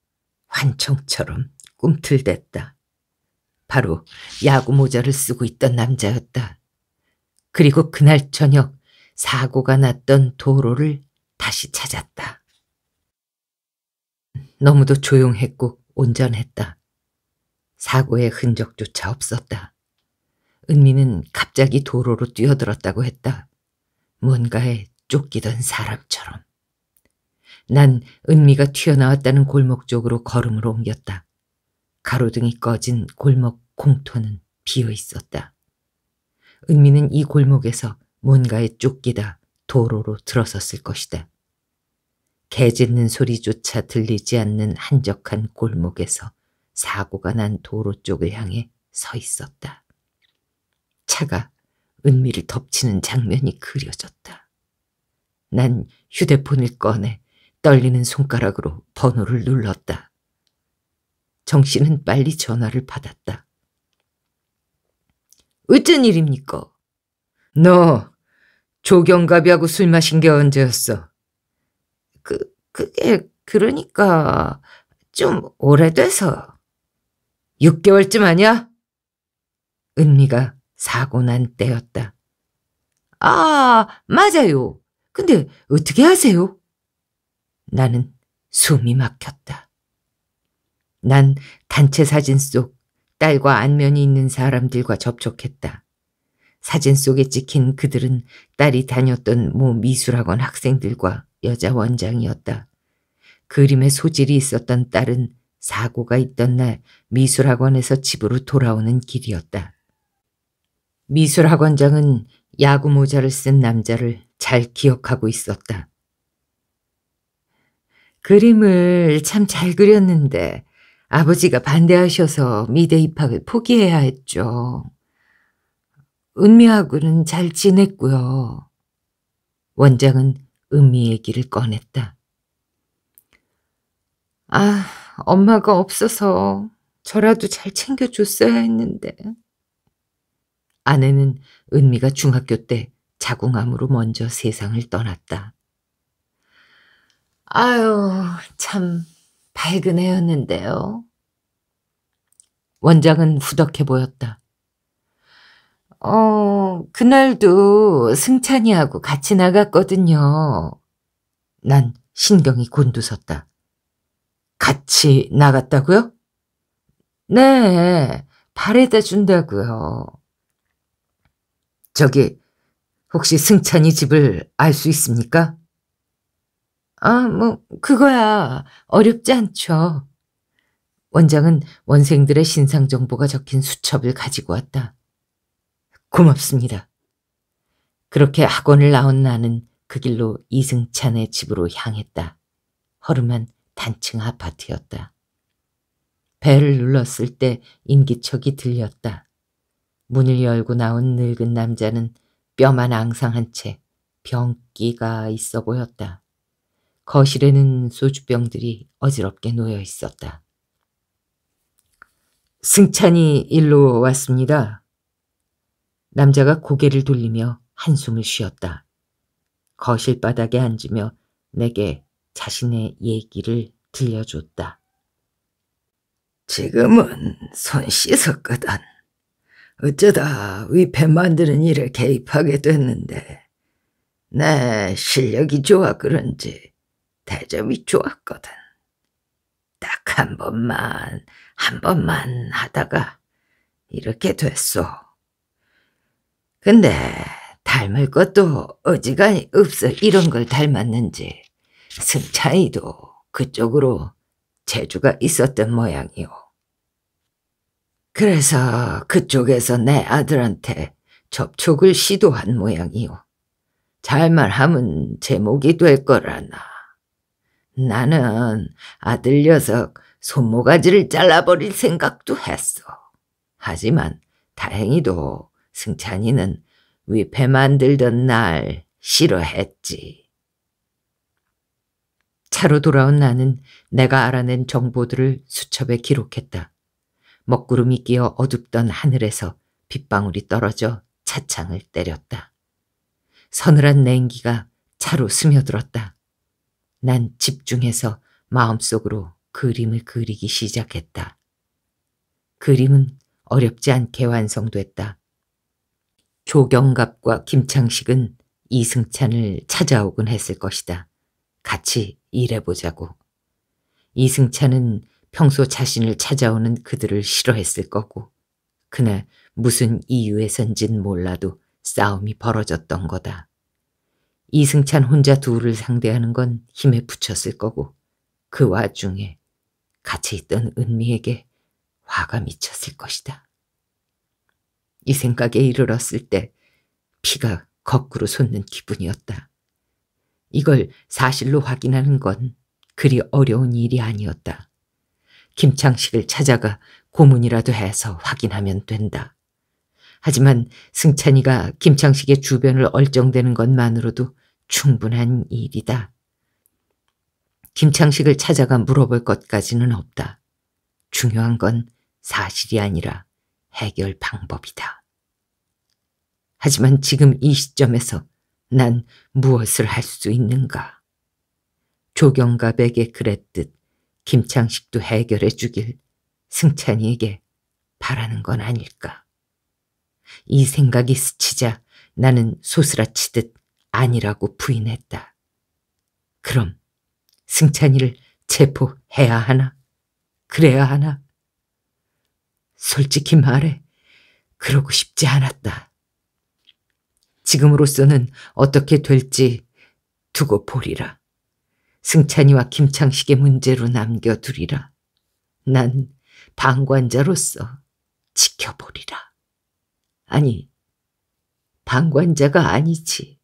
환청처럼 꿈틀댔다. 바로 야구 모자를 쓰고 있던 남자였다. 그리고 그날 저녁 사고가 났던 도로를 다시 찾았다. 너무도 조용했고 온전했다. 사고의 흔적조차 없었다. 은미는 갑자기 도로로 뛰어들었다고 했다. 뭔가에 쫓기던 사람처럼. 난 은미가 튀어나왔다는 골목 쪽으로 걸음을 옮겼다. 가로등이 꺼진 골목 공터는 비어 있었다. 은미는 이 골목에서 뭔가에 쫓기다 도로로 들어섰을 것이다. 개 짖는 소리조차 들리지 않는 한적한 골목에서 사고가 난 도로 쪽을 향해 서 있었다. 차가 은미를 덮치는 장면이 그려졌다. 난 휴대폰을 꺼내 떨리는 손가락으로 번호를 눌렀다. 정 씨는 빨리 전화를 받았다. 어쩐 일입니까? 너 조경갑이하고 술 마신 게 언제였어? 그, 그게 그러니까 좀 오래돼서. 6개월쯤 아니야? 은미가 사고 난 때였다. 아, 맞아요. 근데 어떻게 하세요? 나는 숨이 막혔다. 난 단체 사진 속 딸과 안면이 있는 사람들과 접촉했다. 사진 속에 찍힌 그들은 딸이 다녔던 모 미술학원 학생들과 여자 원장이었다. 그림에 소질이 있었던 딸은 사고가 있던 날 미술학원에서 집으로 돌아오는 길이었다. 미술학원장은 야구 모자를 쓴 남자를 잘 기억하고 있었다. 그림을 참 잘 그렸는데 아버지가 반대하셔서 미대 입학을 포기해야 했죠. 은미하고는 잘 지냈고요. 원장은 은미 얘기를 꺼냈다. 아, 엄마가 없어서 저라도 잘 챙겨줬어야 했는데. 아내는 은미가 중학교 때 자궁암으로 먼저 세상을 떠났다. 아유, 참 밝은 애였는데요. 원장은 후덕해 보였다. 어, 그날도 승찬이하고 같이 나갔거든요. 난 신경이 곤두섰다. 같이 나갔다고요? 네, 바래다 준다고요. 저기 혹시 승찬이 집을 알 수 있습니까? 아, 뭐 그거야 어렵지 않죠. 원장은 원생들의 신상 정보가 적힌 수첩을 가지고 왔다. 고맙습니다. 그렇게 학원을 나온 나는 그 길로 이승찬의 집으로 향했다. 허름한 단층 아파트였다. 배를 눌렀을 때 인기척이 들렸다. 문을 열고 나온 늙은 남자는 뼈만 앙상한 채 병기가 있어 보였다. 거실에는 소주병들이 어지럽게 놓여 있었다. 승찬이 일로 왔습니다. 남자가 고개를 돌리며 한숨을 쉬었다. 거실 바닥에 앉으며 내게 자신의 얘기를 들려줬다. 지금은 손 씻었거든. 어쩌다 위패 만드는 일에 개입하게 됐는데 내 네, 실력이 좋아 그런지 대접이 좋았거든. 딱 한 번만 한 번만 하다가 이렇게 됐어 근데 닮을 것도 어지간히 없어 이런 걸 닮았는지 승차이도 그쪽으로 재주가 있었던 모양이오. 그래서 그쪽에서 내 아들한테 접촉을 시도한 모양이요. 잘만 하면 제목이 될 거라나. 나는 아들 녀석 손모가지를 잘라버릴 생각도 했어. 하지만 다행히도 승찬이는 위패 만들던 날 싫어했지. 차로 돌아온 나는 내가 알아낸 정보들을 수첩에 기록했다. 먹구름이 끼어 어둡던 하늘에서 빗방울이 떨어져 차창을 때렸다. 서늘한 냉기가 차로 스며들었다. 난 집중해서 마음속으로 그림을 그리기 시작했다. 그림은 어렵지 않게 완성됐다. 조경갑과 김창식은 이승찬을 찾아오곤 했을 것이다. 같이 일해보자고. 이승찬은 평소 자신을 찾아오는 그들을 싫어했을 거고 그날 무슨 이유에선진 몰라도 싸움이 벌어졌던 거다. 이승찬 혼자 둘을 상대하는 건 힘에 부쳤을 거고 그 와중에 같이 있던 은미에게 화가 미쳤을 것이다. 이 생각에 이르렀을 때 피가 거꾸로 솟는 기분이었다. 이걸 사실로 확인하는 건 그리 어려운 일이 아니었다. 김창식을 찾아가 고문이라도 해서 확인하면 된다. 하지만 승찬이가 김창식의 주변을 얼쩡대는 것만으로도 충분한 일이다. 김창식을 찾아가 물어볼 것까지는 없다. 중요한 건 사실이 아니라 해결 방법이다. 하지만 지금 이 시점에서 난 무엇을 할 수 있는가? 조경갑에게 그랬듯 김창식도 해결해 주길 승찬이에게 바라는 건 아닐까. 이 생각이 스치자 나는 소스라치듯 아니라고 부인했다. 그럼 승찬이를 체포해야 하나? 그래야 하나? 솔직히 말해, 그러고 싶지 않았다. 지금으로서는 어떻게 될지 두고 보리라. 승찬이와 김창식의 문제로 남겨두리라. 난 방관자로서 지켜보리라. 아니, 방관자가 아니지.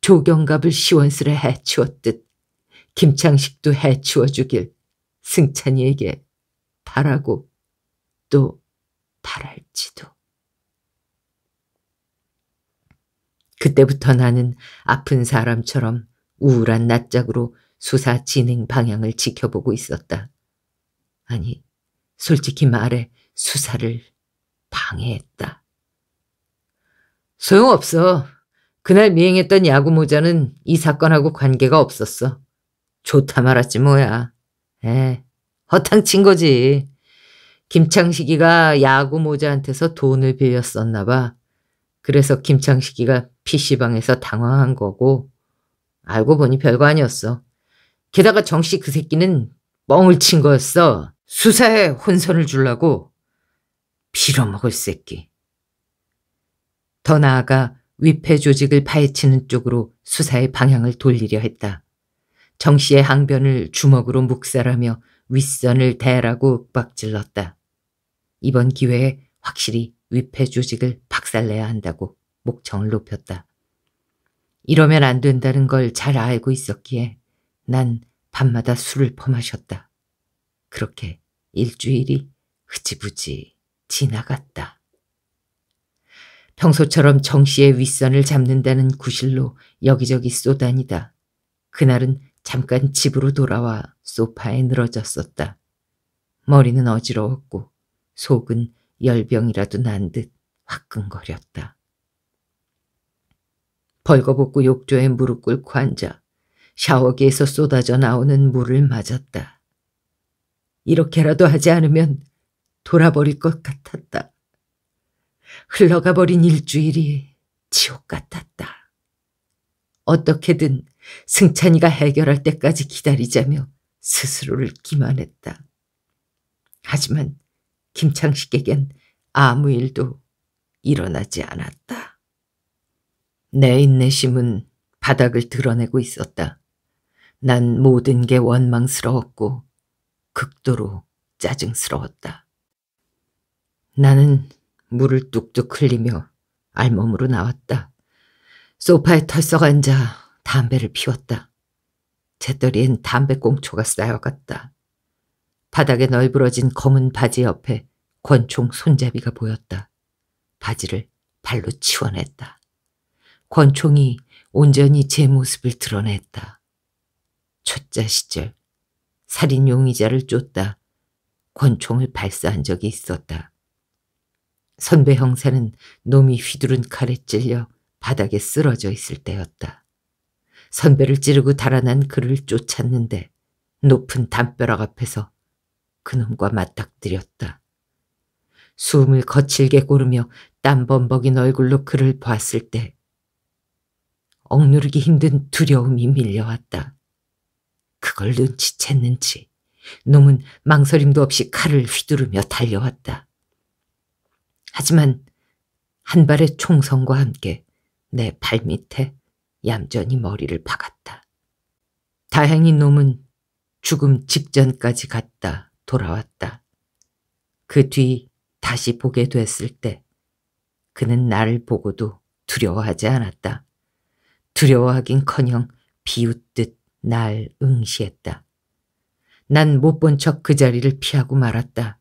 조경갑을 시원스레 해치웠듯 김창식도 해치워주길 승찬이에게 바라고 또 바랄지도. 그때부터 나는 아픈 사람처럼 우울한 낯짝으로 수사 진행 방향을 지켜보고 있었다. 아니, 솔직히 말해 수사를 방해했다. 소용없어. 그날 미행했던 야구 모자는 이 사건하고 관계가 없었어. 좋다 말았지 뭐야. 에, 허탕친 거지. 김창식이가 야구 모자한테서 돈을 빌렸었나 봐. 그래서 김창식이가 PC방에서 당황한 거고 알고 보니 별거 아니었어. 게다가 정 씨 그 새끼는 뻥을 친 거였어. 수사에 혼선을 줄라고 빌어먹을 새끼. 더 나아가 위패 조직을 파헤치는 쪽으로 수사의 방향을 돌리려 했다. 정 씨의 항변을 주먹으로 묵살하며 윗선을 대라고 윽박질렀다. 이번 기회에 확실히 위패 조직을 박살내야 한다고 목청을 높였다. 이러면 안 된다는 걸 잘 알고 있었기에 난 밤마다 술을 퍼마셨다. 그렇게 일주일이 흐지부지 지나갔다. 평소처럼 정 씨의 윗선을 잡는다는 구실로 여기저기 쏘다니다. 그날은 잠깐 집으로 돌아와 소파에 늘어졌었다. 머리는 어지러웠고 속은 열병이라도 난 듯 화끈거렸다. 벌거벗고 욕조에 무릎 꿇고 앉아 샤워기에서 쏟아져 나오는 물을 맞았다. 이렇게라도 하지 않으면 돌아버릴 것 같았다. 흘러가 버린 일주일이 지옥 같았다. 어떻게든 승찬이가 해결할 때까지 기다리자며 스스로를 기만했다. 하지만 김창식에겐 아무 일도 일어나지 않았다. 내 인내심은 바닥을 드러내고 있었다. 난 모든 게 원망스러웠고 극도로 짜증스러웠다. 나는 물을 뚝뚝 흘리며 알몸으로 나왔다. 소파에 털썩 앉아 담배를 피웠다. 재떨이엔 담배꽁초가 쌓여갔다. 바닥에 널브러진 검은 바지 옆에 권총 손잡이가 보였다. 바지를 발로 치워냈다. 권총이 온전히 제 모습을 드러냈다. 초짜 시절 살인 용의자를 쫓다 권총을 발사한 적이 있었다. 선배 형사는 놈이 휘두른 칼에 찔려 바닥에 쓰러져 있을 때였다. 선배를 찌르고 달아난 그를 쫓았는데 높은 담벼락 앞에서 그놈과 맞닥뜨렸다. 숨을 거칠게 고르며 땀범벅인 얼굴로 그를 봤을 때 억누르기 힘든 두려움이 밀려왔다. 그걸 눈치챘는지 놈은 망설임도 없이 칼을 휘두르며 달려왔다. 하지만 한 발의 총성과 함께 내 발밑에 얌전히 머리를 박았다. 다행히 놈은 죽음 직전까지 갔다 돌아왔다. 그 뒤 다시 보게 됐을 때 그는 나를 보고도 두려워하지 않았다. 두려워하긴커녕 비웃듯 날 응시했다. 난 못 본 척 그 자리를 피하고 말았다.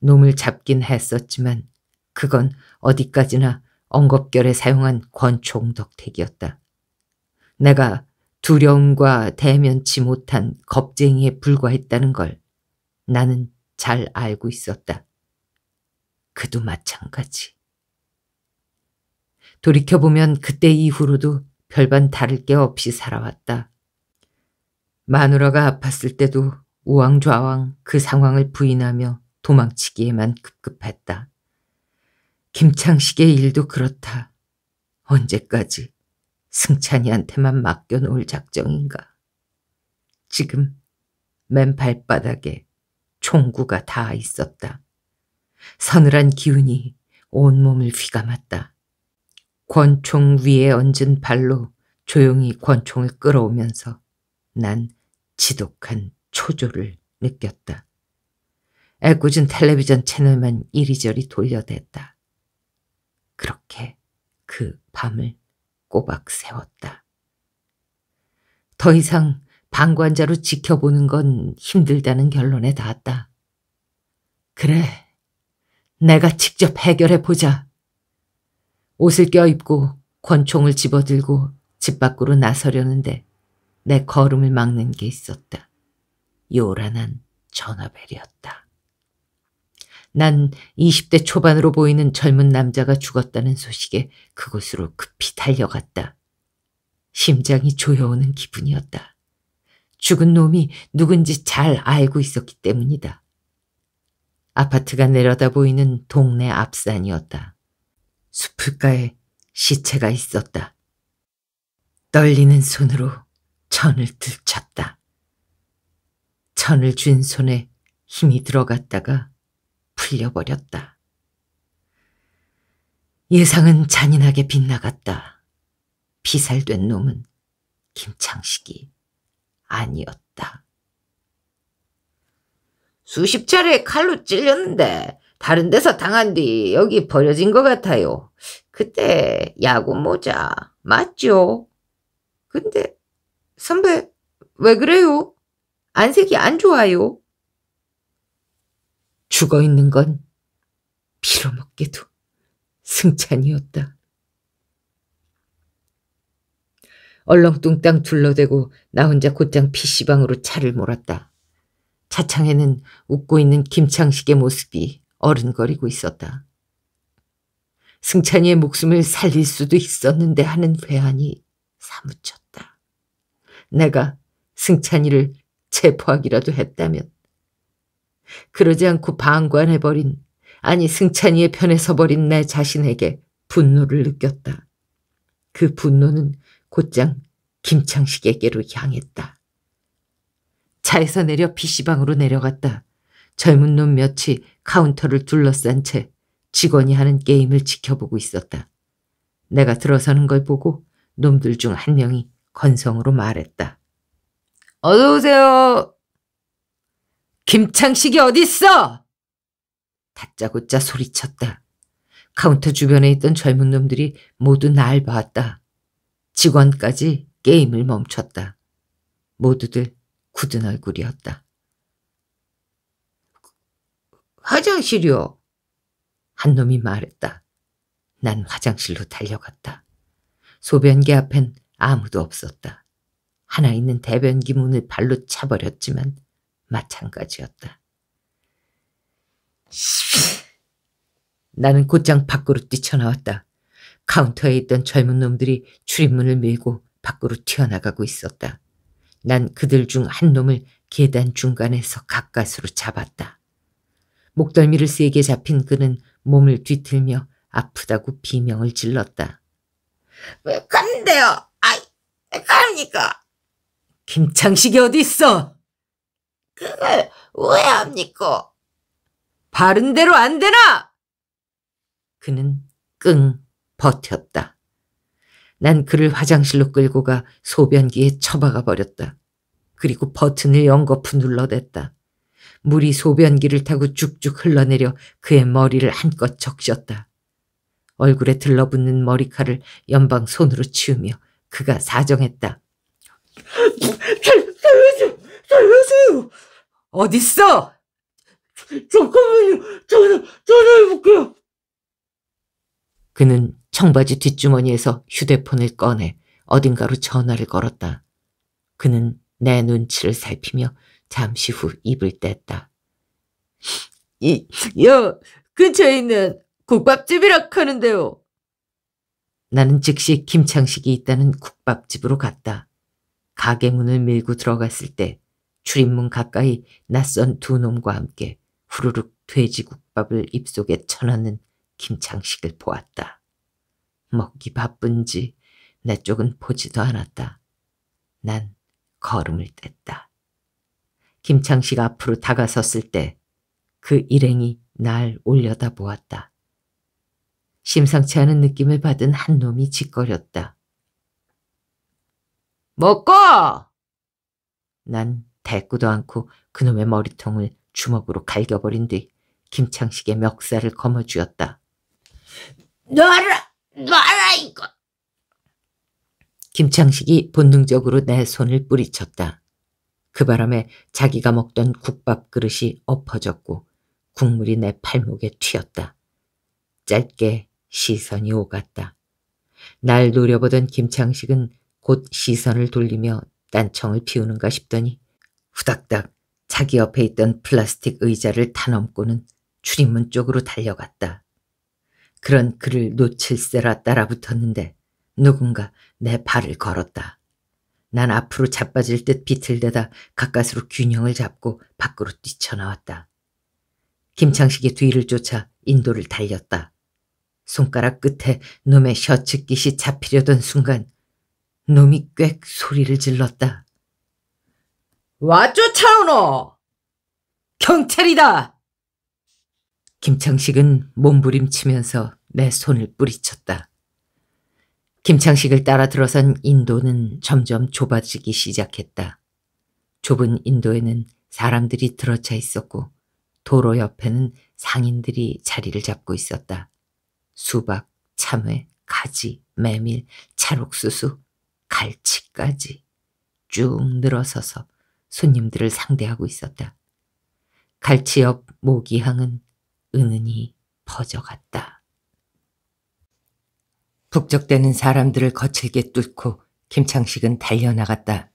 놈을 잡긴 했었지만 그건 어디까지나 엉겁결에 사용한 권총덕택이었다. 내가 두려움과 대면치 못한 겁쟁이에 불과했다는 걸 나는 잘 알고 있었다. 그도 마찬가지. 돌이켜보면 그때 이후로도 별반 다를 게 없이 살아왔다. 마누라가 아팠을 때도 우왕좌왕 그 상황을 부인하며 도망치기에만 급급했다. 김창식의 일도 그렇다. 언제까지 승찬이한테만 맡겨놓을 작정인가. 지금 맨 발바닥에 총구가 다 있었다. 서늘한 기운이 온몸을 휘감았다. 권총 위에 얹은 발로 조용히 권총을 끌어오면서 난 지독한 초조를 느꼈다. 애꿎은 텔레비전 채널만 이리저리 돌려댔다. 그렇게 그 밤을 꼬박 세웠다. 더 이상 방관자로 지켜보는 건 힘들다는 결론에 닿았다. 그래, 내가 직접 해결해 보자. 옷을 껴입고 권총을 집어들고 집 밖으로 나서려는데 내 걸음을 막는 게 있었다. 요란한 전화벨이었다. 난 20대 초반으로 보이는 젊은 남자가 죽었다는 소식에 그곳으로 급히 달려갔다. 심장이 조여오는 기분이었다. 죽은 놈이 누군지 잘 알고 있었기 때문이다. 아파트가 내려다 보이는 동네 앞산이었다. 숲을가에 시체가 있었다. 떨리는 손으로 천을 들쳤다. 천을 쥔 손에 힘이 들어갔다가 풀려버렸다. 예상은 잔인하게 빗나갔다. 피살된 놈은 김창식이 아니었다. 수십 차례 칼로 찔렸는데 다른 데서 당한 뒤 여기 버려진 것 같아요. 그때 야구 모자 맞죠? 근데 선배 왜 그래요? 안색이 안 좋아요. 죽어있는 건 빌어먹게도 승찬이었다. 얼렁뚱땅 둘러대고 나 혼자 곧장 PC방으로 차를 몰았다. 차창에는 웃고 있는 김창식의 모습이 어른거리고 있었다. 승찬이의 목숨을 살릴 수도 있었는데 하는 회한이 사무쳤다. 내가 승찬이를 체포하기라도 했다면 그러지 않고 방관해버린 아니 승찬이의 편에 서버린 내 자신에게 분노를 느꼈다. 그 분노는 곧장 김창식에게로 향했다. 차에서 내려 PC방으로 내려갔다. 젊은 놈 몇이 카운터를 둘러싼 채 직원이 하는 게임을 지켜보고 있었다. 내가 들어서는 걸 보고 놈들 중 한 명이 건성으로 말했다. 어서오세요. 김창식이 어딨어? 다짜고짜 소리쳤다. 카운터 주변에 있던 젊은 놈들이 모두 날 봤다. 직원까지 게임을 멈췄다. 모두들 굳은 얼굴이었다. 화장실이요. 한 놈이 말했다. 난 화장실로 달려갔다. 소변기 앞엔 아무도 없었다. 하나 있는 대변기 문을 발로 차버렸지만 마찬가지였다. 나는 곧장 밖으로 뛰쳐나왔다. 카운터에 있던 젊은 놈들이 출입문을 밀고 밖으로 튀어나가고 있었다. 난 그들 중 한 놈을 계단 중간에서 가까스로 잡았다. 목덜미를 세게 잡힌 그는 몸을 뒤틀며 아프다고 비명을 질렀다. 왜 간대요? 아이, 왜 갑니까? 김창식이 어디 있어? 그걸 왜 합니까? 바른대로 안 되나? 그는 끙 버텼다. 난 그를 화장실로 끌고 가 소변기에 처박아 버렸다. 그리고 버튼을 연거푸 눌러댔다. 물이 소변기를 타고 쭉쭉 흘러내려 그의 머리를 한껏 적셨다. 얼굴에 들러붙는 머리카락을 연방 손으로 치우며 그가 사정했다. 살려주세요! 살려주요 어딨어? 잠깐만요. 전화, 전화해볼게요. 그는 청바지 뒷주머니에서 휴대폰을 꺼내 어딘가로 전화를 걸었다. 그는 내 눈치를 살피며 잠시 후 입을 뗐다. 이, 여, 근처에 있는 국밥집이라 하는데요. 나는 즉시 김창식이 있다는 국밥집으로 갔다. 가게 문을 밀고 들어갔을 때 출입문 가까이 낯선 두 놈과 함께 후루룩 돼지국밥을 입속에 쳐넣는 김창식을 보았다. 먹기 바쁜지 내 쪽은 보지도 않았다. 난 걸음을 뗐다. 김창식 앞으로 다가섰을 때 그 일행이 날 올려다보았다. 심상치 않은 느낌을 받은 한 놈이 짓거렸다. 먹고! 난 대꾸도 않고 그놈의 머리통을 주먹으로 갈겨버린 뒤 김창식의 멱살을 거머쥐었다. 놔라! 놔라 이거! 김창식이 본능적으로 내 손을 뿌리쳤다. 그 바람에 자기가 먹던 국밥 그릇이 엎어졌고 국물이 내 팔목에 튀었다. 짧게 시선이 오갔다. 날 노려보던 김창식은 곧 시선을 돌리며 딴청을 피우는가 싶더니 후닥닥 자기 옆에 있던 플라스틱 의자를 타넘고는 출입문 쪽으로 달려갔다. 그런 그를 놓칠세라 따라붙었는데 누군가 내 발을 걸었다. 난 앞으로 자빠질 듯 비틀대다 가까스로 균형을 잡고 밖으로 뛰쳐나왔다. 김창식의 뒤를 쫓아 인도를 달렸다. 손가락 끝에 놈의 셔츠끼이 잡히려던 순간 놈이 꽥 소리를 질렀다. 와 쫓아오노! 경찰이다! 김창식은 몸부림치면서 내 손을 뿌리쳤다. 김창식을 따라 들어선 인도는 점점 좁아지기 시작했다. 좁은 인도에는 사람들이 들어차 있었고 도로 옆에는 상인들이 자리를 잡고 있었다. 수박, 참외, 가지, 메밀, 찰옥수수, 갈치까지 쭉 늘어서서 손님들을 상대하고 있었다. 갈치 옆 모기향은 은은히 퍼져갔다. 북적대는 사람들을 거칠게 뚫고 김창식은 달려나갔다.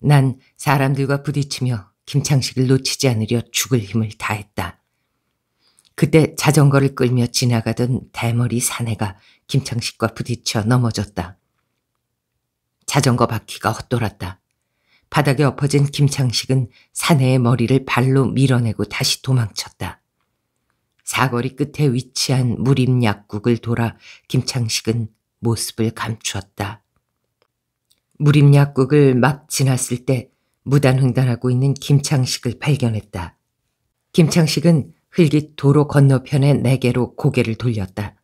난 사람들과 부딪히며 김창식을 놓치지 않으려 죽을 힘을 다했다. 그때 자전거를 끌며 지나가던 대머리 사내가 김창식과 부딪혀 넘어졌다. 자전거 바퀴가 헛돌았다. 바닥에 엎어진 김창식은 사내의 머리를 발로 밀어내고 다시 도망쳤다. 사거리 끝에 위치한 무림약국을 돌아 김창식은 모습을 감추었다. 무림약국을 막 지났을 때 무단횡단하고 있는 김창식을 발견했다. 김창식은 흘깃 도로 건너편의 내개로 네 고개를 돌렸다.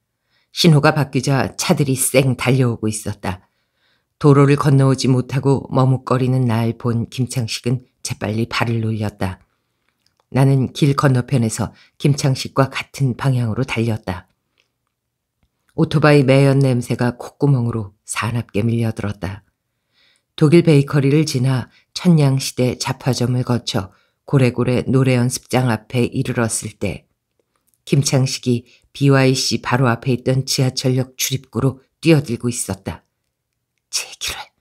신호가 바뀌자 차들이 쌩 달려오고 있었다. 도로를 건너오지 못하고 머뭇거리는 날 본 김창식은 재빨리 발을 놀렸다. 나는 길 건너편에서 김창식과 같은 방향으로 달렸다. 오토바이 매연 냄새가 콧구멍으로 사납게 밀려들었다. 독일 베이커리를 지나 천양시대 자파점을 거쳐 고래고래 노래 연습장 앞에 이르렀을 때 김창식이 BYC 바로 앞에 있던 지하철역 출입구로 뛰어들고 있었다. 제기를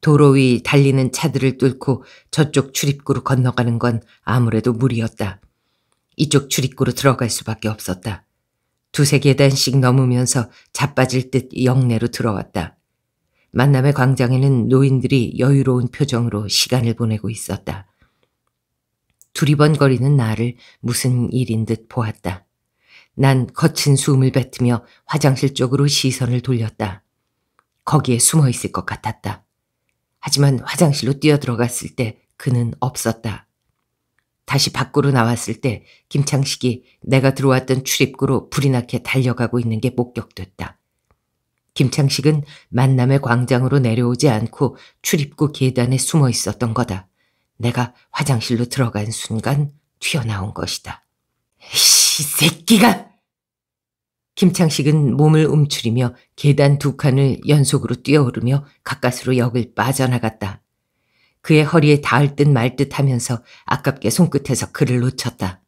도로 위 달리는 차들을 뚫고 저쪽 출입구로 건너가는 건 아무래도 무리였다. 이쪽 출입구로 들어갈 수밖에 없었다. 두세 계단씩 넘으면서 자빠질 듯 영내로 들어왔다. 만남의 광장에는 노인들이 여유로운 표정으로 시간을 보내고 있었다. 두리번거리는 나를 무슨 일인 듯 보았다. 난 거친 숨을 뱉으며 화장실 쪽으로 시선을 돌렸다. 거기에 숨어 있을 것 같았다. 하지만 화장실로 뛰어들어갔을 때 그는 없었다. 다시 밖으로 나왔을 때 김창식이 내가 들어왔던 출입구로 불이 나게 달려가고 있는 게 목격됐다. 김창식은 만남의 광장으로 내려오지 않고 출입구 계단에 숨어 있었던 거다. 내가 화장실로 들어간 순간 튀어나온 것이다. 이 새끼가! 김창식은 몸을 움츠리며 계단 두 칸을 연속으로 뛰어오르며 가까스로 역을 빠져나갔다. 그의 허리에 닿을 듯 말 듯 하면서 아깝게 손끝에서 그를 놓쳤다.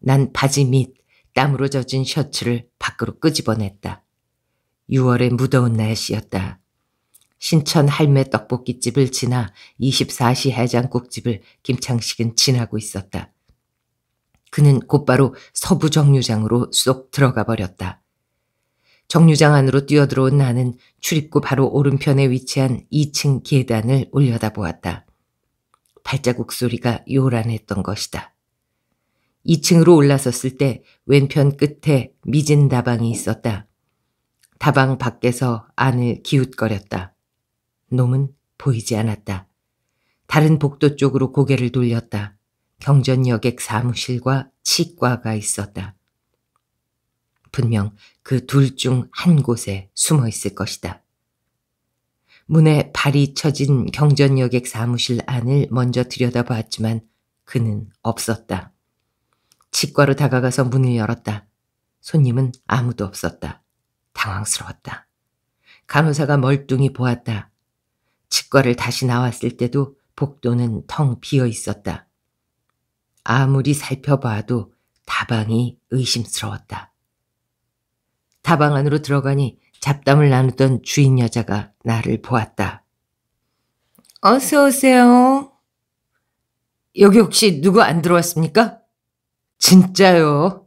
난 바지 밑 땀으로 젖은 셔츠를 밖으로 끄집어냈다. 6월의 무더운 날씨였다. 신천 할매 떡볶이집을 지나 24시 해장국집을 김창식은 지나고 있었다. 그는 곧바로 서부 정류장으로 쏙 들어가 버렸다. 정류장 안으로 뛰어들어온 나는 출입구 바로 오른편에 위치한 2층 계단을 올려다보았다. 발자국 소리가 요란했던 것이다. 2층으로 올라섰을 때 왼편 끝에 미진 다방이 있었다. 다방 밖에서 안을 기웃거렸다. 놈은 보이지 않았다. 다른 복도 쪽으로 고개를 돌렸다. 경전여객 사무실과 치과가 있었다. 분명 그 둘 중 한 곳에 숨어 있을 것이다. 문에 발이 처진 경전여객 사무실 안을 먼저 들여다봤지만 그는 없었다. 치과로 다가가서 문을 열었다. 손님은 아무도 없었다. 당황스러웠다. 간호사가 멀뚱히 보았다. 치과를 다시 나왔을 때도 복도는 텅 비어 있었다. 아무리 살펴봐도 다방이 의심스러웠다. 다방 안으로 들어가니 잡담을 나누던 주인 여자가 나를 보았다. 어서 오세요. 여기 혹시 누구 안 들어왔습니까? 진짜요?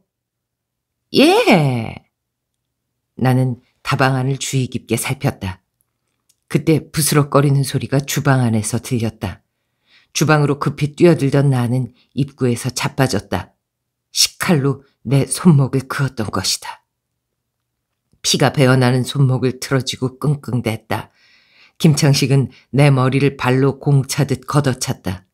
예. 나는 다방 안을 주의 깊게 살폈다. 그때 부스럭거리는 소리가 주방 안에서 들렸다. 주방으로 급히 뛰어들던 나는 입구에서 자빠졌다. 식칼로 내 손목을 그었던 것이다. 피가 배어나는 손목을 틀어지고 끙끙댔다. 김창식은 내 머리를 발로 공차듯 걷어찼다.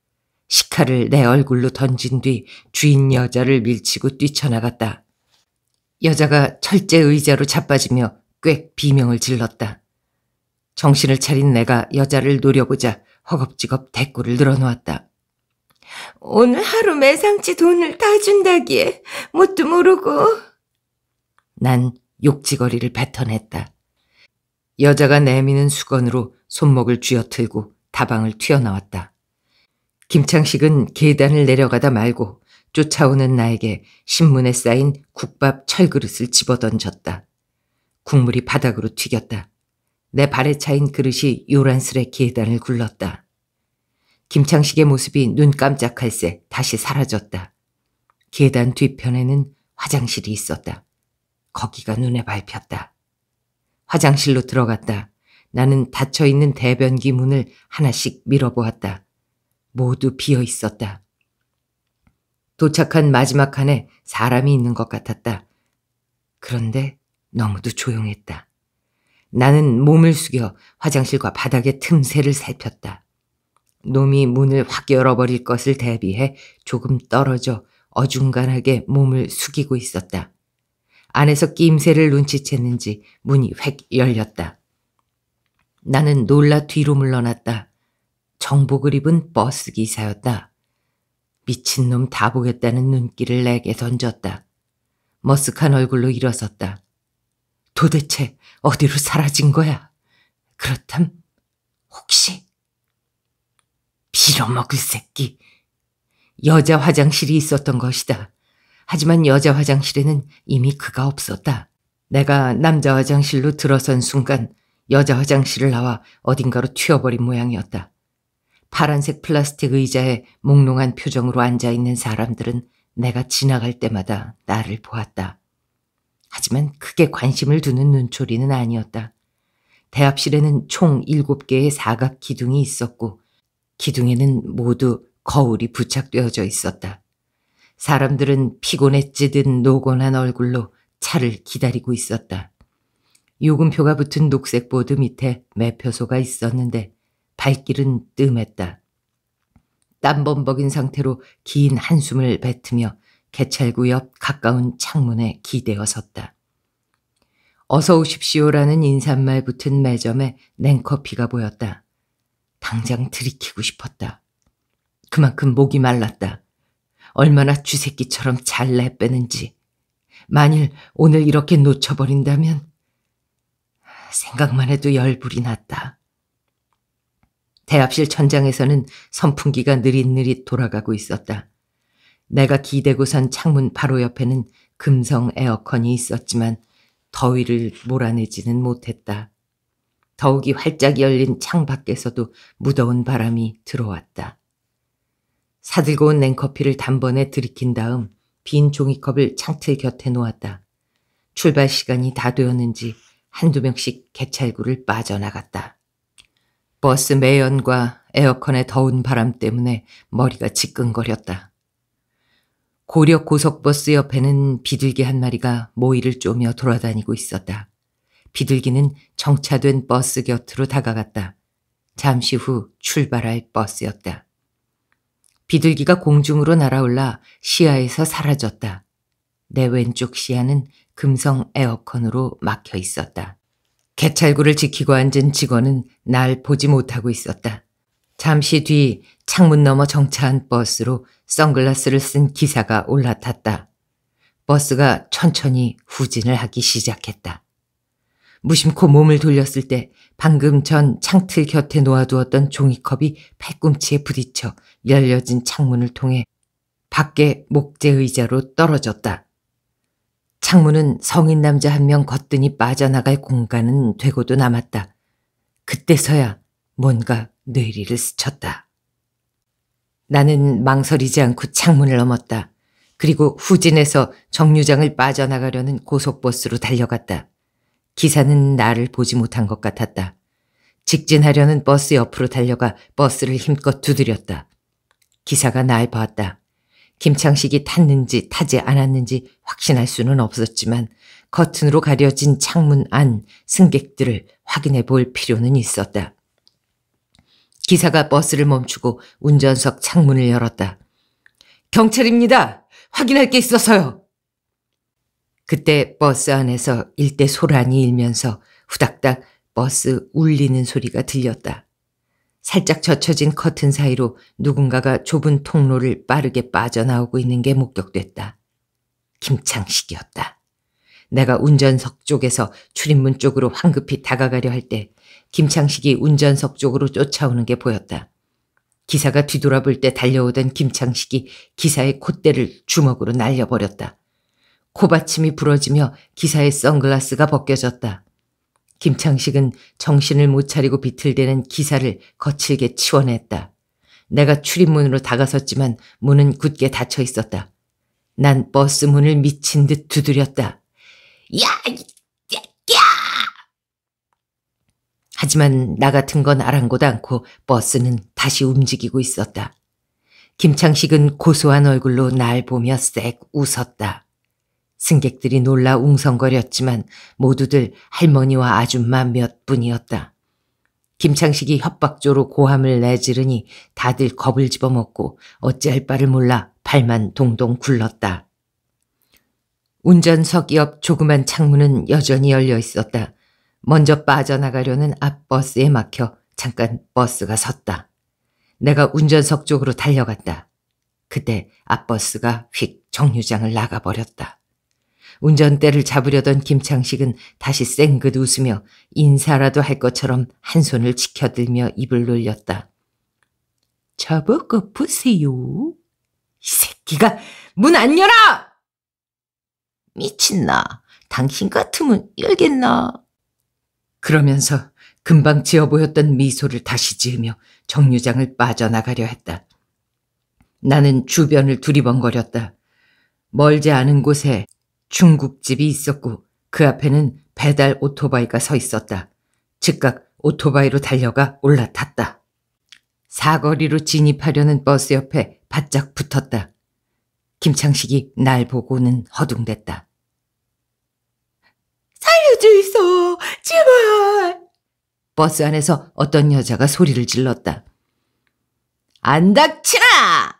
식칼을 내 얼굴로 던진 뒤 주인 여자를 밀치고 뛰쳐나갔다. 여자가 철제 의자로 자빠지며 꽥 비명을 질렀다. 정신을 차린 내가 여자를 노려보자 허겁지겁 대꾸를 늘어놓았다. 오늘 하루 매상치 돈을 다 준다기에 뭣도 모르고. 난 욕지거리를 뱉어냈다. 여자가 내미는 수건으로 손목을 쥐어틀고 다방을 튀어나왔다. 김창식은 계단을 내려가다 말고 쫓아오는 나에게 신문에 쌓인 국밥 철그릇을 집어던졌다. 국물이 바닥으로 튀겼다. 내 발에 차인 그릇이 요란스레 계단을 굴렀다. 김창식의 모습이 눈 깜짝할 새 다시 사라졌다. 계단 뒤편에는 화장실이 있었다. 거기가 눈에 밟혔다. 화장실로 들어갔다. 나는 닫혀있는 대변기 문을 하나씩 밀어보았다. 모두 비어 있었다. 도착한 마지막 칸에 사람이 있는 것 같았다. 그런데 너무도 조용했다. 나는 몸을 숙여 화장실과 바닥의 틈새를 살폈다. 놈이 문을 확 열어버릴 것을 대비해 조금 떨어져 어중간하게 몸을 숙이고 있었다. 안에서 낌새를 눈치챘는지 문이 획 열렸다. 나는 놀라 뒤로 물러났다. 정복을 입은 버스 기사였다. 미친놈 다 보겠다는 눈길을 내게 던졌다. 머쓱한 얼굴로 일어섰다. 도대체 어디로 사라진 거야? 그렇담, 혹시? 빌어먹을 새끼. 여자 화장실이 있었던 것이다. 하지만 여자 화장실에는 이미 그가 없었다. 내가 남자 화장실로 들어선 순간 여자 화장실을 나와 어딘가로 튀어버린 모양이었다. 파란색 플라스틱 의자에 몽롱한 표정으로 앉아있는 사람들은 내가 지나갈 때마다 나를 보았다. 하지만 크게 관심을 두는 눈초리는 아니었다. 대합실에는 총 7개의 사각 기둥이 있었고 기둥에는 모두 거울이 부착되어져 있었다. 사람들은 피곤해 찌든 노곤한 얼굴로 차를 기다리고 있었다. 요금표가 붙은 녹색 보드 밑에 매표소가 있었는데 발길은 뜸했다. 땀범벅인 상태로 긴 한숨을 뱉으며 개찰구 옆 가까운 창문에 기대어 섰다. 어서 오십시오라는 인사말 붙은 매점에 냉커피가 보였다. 당장 들이키고 싶었다. 그만큼 목이 말랐다. 얼마나 쥐새끼처럼 잘 내빼는지. 만일 오늘 이렇게 놓쳐버린다면 생각만 해도 열불이 났다. 대합실 천장에서는 선풍기가 느릿느릿 돌아가고 있었다. 내가 기대고 선 창문 바로 옆에는 금성 에어컨이 있었지만 더위를 몰아내지는 못했다. 더욱이 활짝 열린 창 밖에서도 무더운 바람이 들어왔다. 사들고 온 냉커피를 단번에 들이킨 다음 빈 종이컵을 창틀 곁에 놓았다. 출발 시간이 다 되었는지 한두 명씩 개찰구를 빠져나갔다. 버스 매연과 에어컨의 더운 바람 때문에 머리가 지끈거렸다. 고력 고속버스 옆에는 비둘기 한 마리가 모이를 쪼며 돌아다니고 있었다. 비둘기는 정차된 버스 곁으로 다가갔다. 잠시 후 출발할 버스였다. 비둘기가 공중으로 날아올라 시야에서 사라졌다. 내 왼쪽 시야는 금성 에어컨으로 막혀 있었다. 개찰구를 지키고 앉은 직원은 날 보지 못하고 있었다. 잠시 뒤 창문 너머 정차한 버스로 선글라스를 쓴 기사가 올라탔다. 버스가 천천히 후진을 하기 시작했다. 무심코 몸을 돌렸을 때 방금 전 창틀 곁에 놓아두었던 종이컵이 팔꿈치에 부딪혀 열려진 창문을 통해 밖에 목재 의자로 떨어졌다. 창문은 성인 남자 한 명 걷더니 빠져나갈 공간은 되고도 남았다. 그때서야 뭔가 뇌리를 스쳤다. 나는 망설이지 않고 창문을 넘었다. 그리고 후진에서 정류장을 빠져나가려는 고속버스로 달려갔다. 기사는 나를 보지 못한 것 같았다. 직진하려는 버스 옆으로 달려가 버스를 힘껏 두드렸다. 기사가 날 봤다. 김창식이 탔는지 타지 않았는지 확신할 수는 없었지만 커튼으로 가려진 창문 안 승객들을 확인해 볼 필요는 있었다. 기사가 버스를 멈추고 운전석 창문을 열었다. 경찰입니다. 확인할 게 있어서요. 그때 버스 안에서 일대 소란이 일면서 후닥닥 버스 울리는 소리가 들렸다. 살짝 젖혀진 커튼 사이로 누군가가 좁은 통로를 빠르게 빠져나오고 있는 게 목격됐다. 김창식이었다. 내가 운전석 쪽에서 출입문 쪽으로 황급히 다가가려 할때 김창식이 운전석 쪽으로 쫓아오는 게 보였다. 기사가 뒤돌아볼 때 달려오던 김창식이 기사의 콧대를 주먹으로 날려버렸다. 코받침이 부러지며 기사의 선글라스가 벗겨졌다. 김창식은 정신을 못 차리고 비틀대는 기사를 거칠게 치워냈다. 내가 출입문으로 다가섰지만 문은 굳게 닫혀 있었다. 난 버스 문을 미친 듯 두드렸다. 야, 하지만 나 같은 건 아랑곳 않고 버스는 다시 움직이고 있었다. 김창식은 고소한 얼굴로 날 보며 쌕 웃었다. 승객들이 놀라 웅성거렸지만 모두들 할머니와 아줌마 몇 분이었다. 김창식이 협박조로 고함을 내지르니 다들 겁을 집어먹고 어찌할 바를 몰라 발만 동동 굴렀다. 운전석 옆 조그만 창문은 여전히 열려 있었다. 먼저 빠져나가려는 앞버스에 막혀 잠깐 버스가 섰다. 내가 운전석 쪽으로 달려갔다. 그때 앞버스가 휙 정류장을 나가버렸다. 운전대를 잡으려던 김창식은 다시 쌩긋 웃으며 인사라도 할 것처럼 한 손을 치켜들며 입을 놀렸다. 저보고 보세요. 이 새끼가 문 안 열어! 미친나. 당신 같으면 열겠나? 그러면서 금방 지어 보였던 미소를 다시 지으며 정류장을 빠져나가려 했다. 나는 주변을 두리번거렸다. 멀지 않은 곳에 중국집이 있었고 그 앞에는 배달 오토바이가 서 있었다. 즉각 오토바이로 달려가 올라탔다. 사거리로 진입하려는 버스 옆에 바짝 붙었다. 김창식이 날 보고는 허둥댔다. 살려주이소, 제발. 버스 안에서 어떤 여자가 소리를 질렀다. 안 닥치라!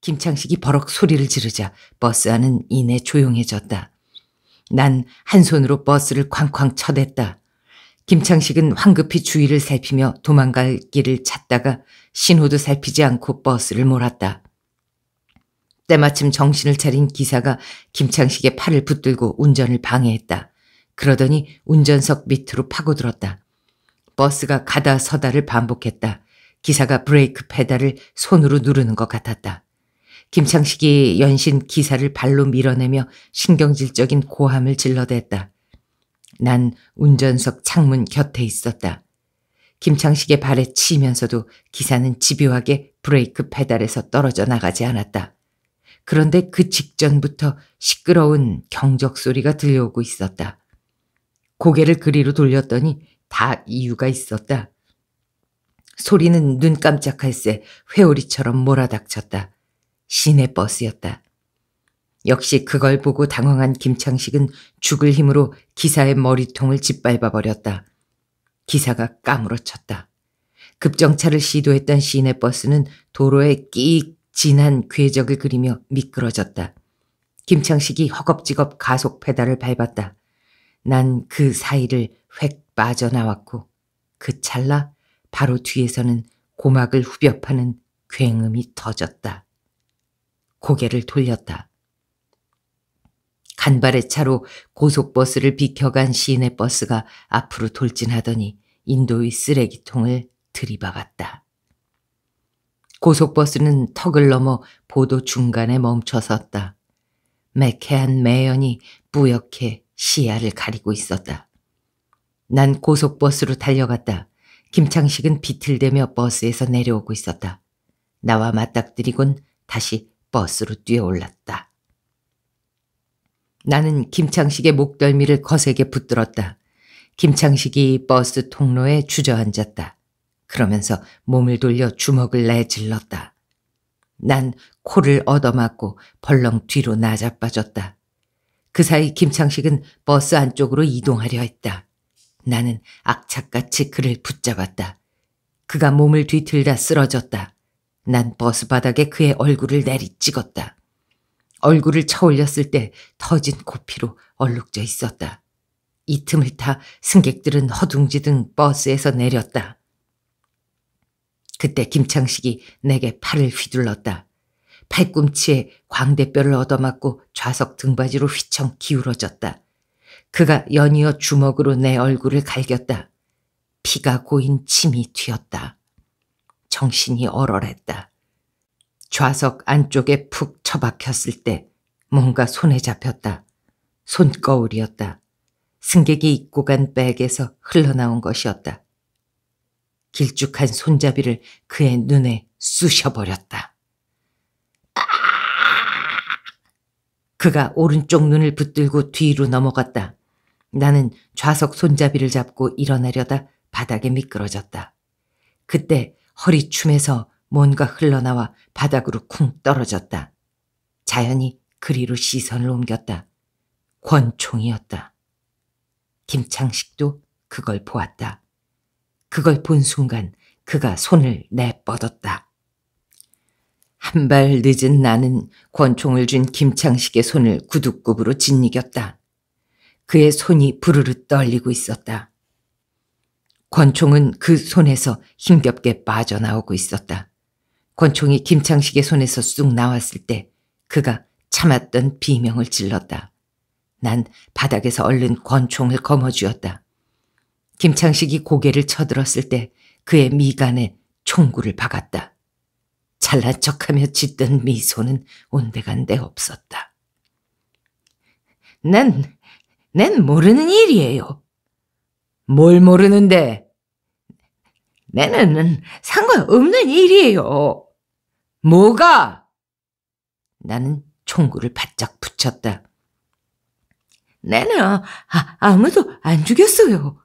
김창식이 버럭 소리를 지르자 버스 안은 이내 조용해졌다. 난 한 손으로 버스를 쾅쾅 쳐댔다. 김창식은 황급히 주위를 살피며 도망갈 길을 찾다가 신호도 살피지 않고 버스를 몰았다. 때마침 정신을 차린 기사가 김창식의 팔을 붙들고 운전을 방해했다. 그러더니 운전석 밑으로 파고들었다. 버스가 가다 서다를 반복했다. 기사가 브레이크 페달을 손으로 누르는 것 같았다. 김창식이 연신 기사를 발로 밀어내며 신경질적인 고함을 질러댔다. 난 운전석 창문 곁에 있었다. 김창식의 발에 치면서도 기사는 집요하게 브레이크 페달에서 떨어져 나가지 않았다. 그런데 그 직전부터 시끄러운 경적 소리가 들려오고 있었다. 고개를 그리로 돌렸더니 다 이유가 있었다. 소리는 눈 깜짝할 새 회오리처럼 몰아닥쳤다. 시내 버스였다. 역시 그걸 보고 당황한 김창식은 죽을 힘으로 기사의 머리통을 짓밟아 버렸다. 기사가 까무러쳤다. 급정차를 시도했던 시내 버스는 도로에 끼익 진한 궤적을 그리며 미끄러졌다. 김창식이 허겁지겁 가속 페달을 밟았다. 난그 사이를 획 빠져나왔고 그 찰나 바로 뒤에서는 고막을 후벼 파는 굉음이 터졌다. 고개를 돌렸다. 간발의 차로 고속버스를 비켜간 시내 버스가 앞으로 돌진하더니 인도의 쓰레기통을 들이박았다. 고속버스는 턱을 넘어 보도 중간에 멈춰섰다. 매캐한 매연이 뿌옇게 시야를 가리고 있었다. 난 고속버스로 달려갔다. 김창식은 비틀대며 버스에서 내려오고 있었다. 나와 맞닥뜨리곤 다시 버스로 뛰어올랐다. 나는 김창식의 목덜미를 거세게 붙들었다. 김창식이 버스 통로에 주저앉았다. 그러면서 몸을 돌려 주먹을 내질렀다. 난 코를 얻어맞고 벌렁 뒤로 나자빠졌다. 그 사이 김창식은 버스 안쪽으로 이동하려 했다. 나는 악착같이 그를 붙잡았다. 그가 몸을 뒤틀다 쓰러졌다. 난 버스 바닥에 그의 얼굴을 내리찍었다. 얼굴을 쳐올렸을 때 터진 고피로 얼룩져 있었다. 이 틈을 타 승객들은 허둥지둥 버스에서 내렸다. 그때 김창식이 내게 팔을 휘둘렀다. 팔꿈치에 광대뼈를 얻어맞고 좌석 등받이로 휘청 기울어졌다. 그가 연이어 주먹으로 내 얼굴을 갈겼다. 피가 고인 침이 튀었다. 정신이 얼얼했다. 좌석 안쪽에 푹 처박혔을 때 뭔가 손에 잡혔다. 손거울이었다. 승객이 입고 간 백에서 흘러나온 것이었다. 길쭉한 손잡이를 그의 눈에 쑤셔버렸다. 그가 오른쪽 눈을 붙들고 뒤로 넘어갔다. 나는 좌석 손잡이를 잡고 일어나려다 바닥에 미끄러졌다. 그때 허리춤에서 뭔가 흘러나와 바닥으로 쿵 떨어졌다. 자연히 그리로 시선을 옮겼다. 권총이었다. 김창식도 그걸 보았다. 그걸 본 순간 그가 손을 내뻗었다. 한발 늦은 나는 권총을 쥔 김창식의 손을 구두굽으로 짓이겼다. 그의 손이 부르르 떨리고 있었다. 권총은 그 손에서 힘겹게 빠져나오고 있었다. 권총이 김창식의 손에서 쑥 나왔을 때 그가 참았던 비명을 질렀다. 난 바닥에서 얼른 권총을 거머쥐었다. 김창식이 고개를 쳐들었을 때 그의 미간에 총구를 박았다. 잘난 척하며 짓던 미소는 온데간데 없었다. 난, 난 모르는 일이에요. 뭘 모르는데? 내는 상관없는 일이에요. 뭐가? 나는 총구를 바짝 붙였다. 내는 아, 아, 아무도 안 죽였어요.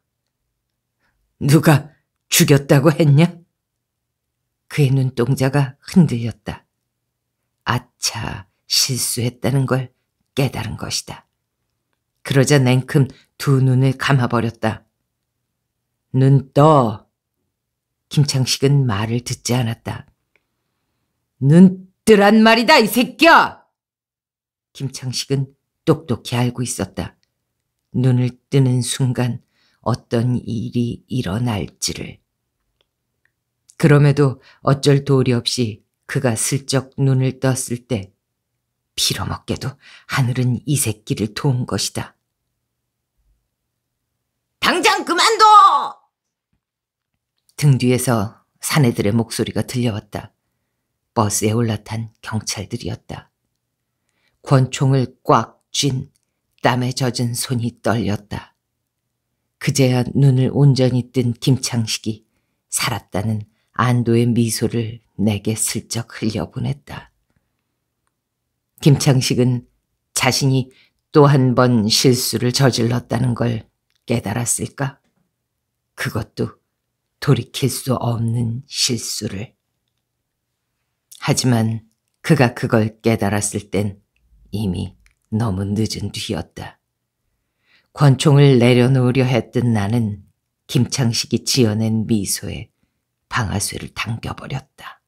누가 죽였다고 했냐? 그의 눈동자가 흔들렸다. 아차, 실수했다는 걸 깨달은 것이다. 그러자 냉큼 두 눈을 감아버렸다. 눈 떠! 김창식은 말을 듣지 않았다. 눈 뜨란 말이다, 이 새끼야! 김창식은 똑똑히 알고 있었다. 눈을 뜨는 순간 어떤 일이 일어날지를. 그럼에도 어쩔 도리 없이 그가 슬쩍 눈을 떴을 때 빌어먹게도 하늘은 이 새끼를 도운 것이다. 당장 그만둬! 등 뒤에서 사내들의 목소리가 들려왔다. 버스에 올라탄 경찰들이었다. 권총을 꽉 쥔 땀에 젖은 손이 떨렸다. 그제야 눈을 온전히 뜬 김창식이 살았다는 안도의 미소를 내게 슬쩍 흘려보냈다. 김창식은 자신이 또 한 번 실수를 저질렀다는 걸 깨달았을까? 그것도 돌이킬 수 없는 실수를. 하지만 그가 그걸 깨달았을 땐 이미 너무 늦은 뒤였다. 권총을 내려놓으려 했던 나는 김창식이 지어낸 미소에 방아쇠를 당겨버렸다.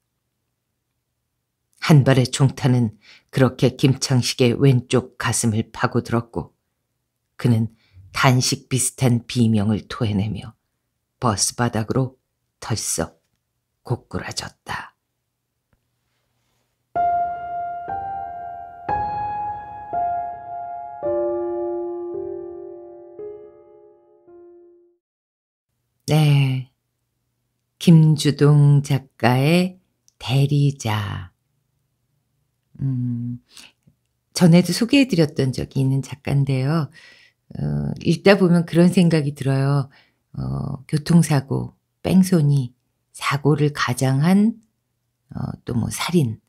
한 발의 총탄은 그렇게 김창식의 왼쪽 가슴을 파고들었고 그는 단식 비슷한 비명을 토해내며 버스 바닥으로 털썩 고꾸라졌다. 김주동 작가의 대리자. 음, 전에도 소개해드렸던 적이 있는 작가인데요. 어, 읽다 보면 그런 생각이 들어요. 어, 교통사고, 뺑소니, 사고를 가장한 어, 또뭐 살인.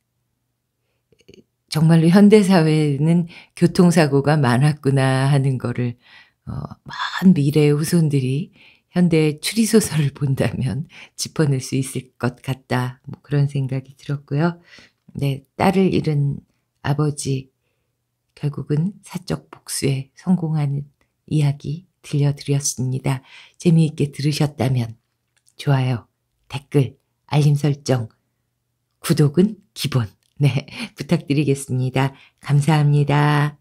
정말로 현대사회는 교통사고가 많았구나 하는 거를 어, 먼 미래의 후손들이 현대의 추리소설을 본다면 짚어낼 수 있을 것 같다. 뭐 그런 생각이 들었고요. 네, 딸을 잃은 아버지, 결국은 사적 복수에 성공하는 이야기 들려드렸습니다. 재미있게 들으셨다면 좋아요, 댓글, 알림 설정, 구독은 기본. 네, 부탁드리겠습니다. 감사합니다.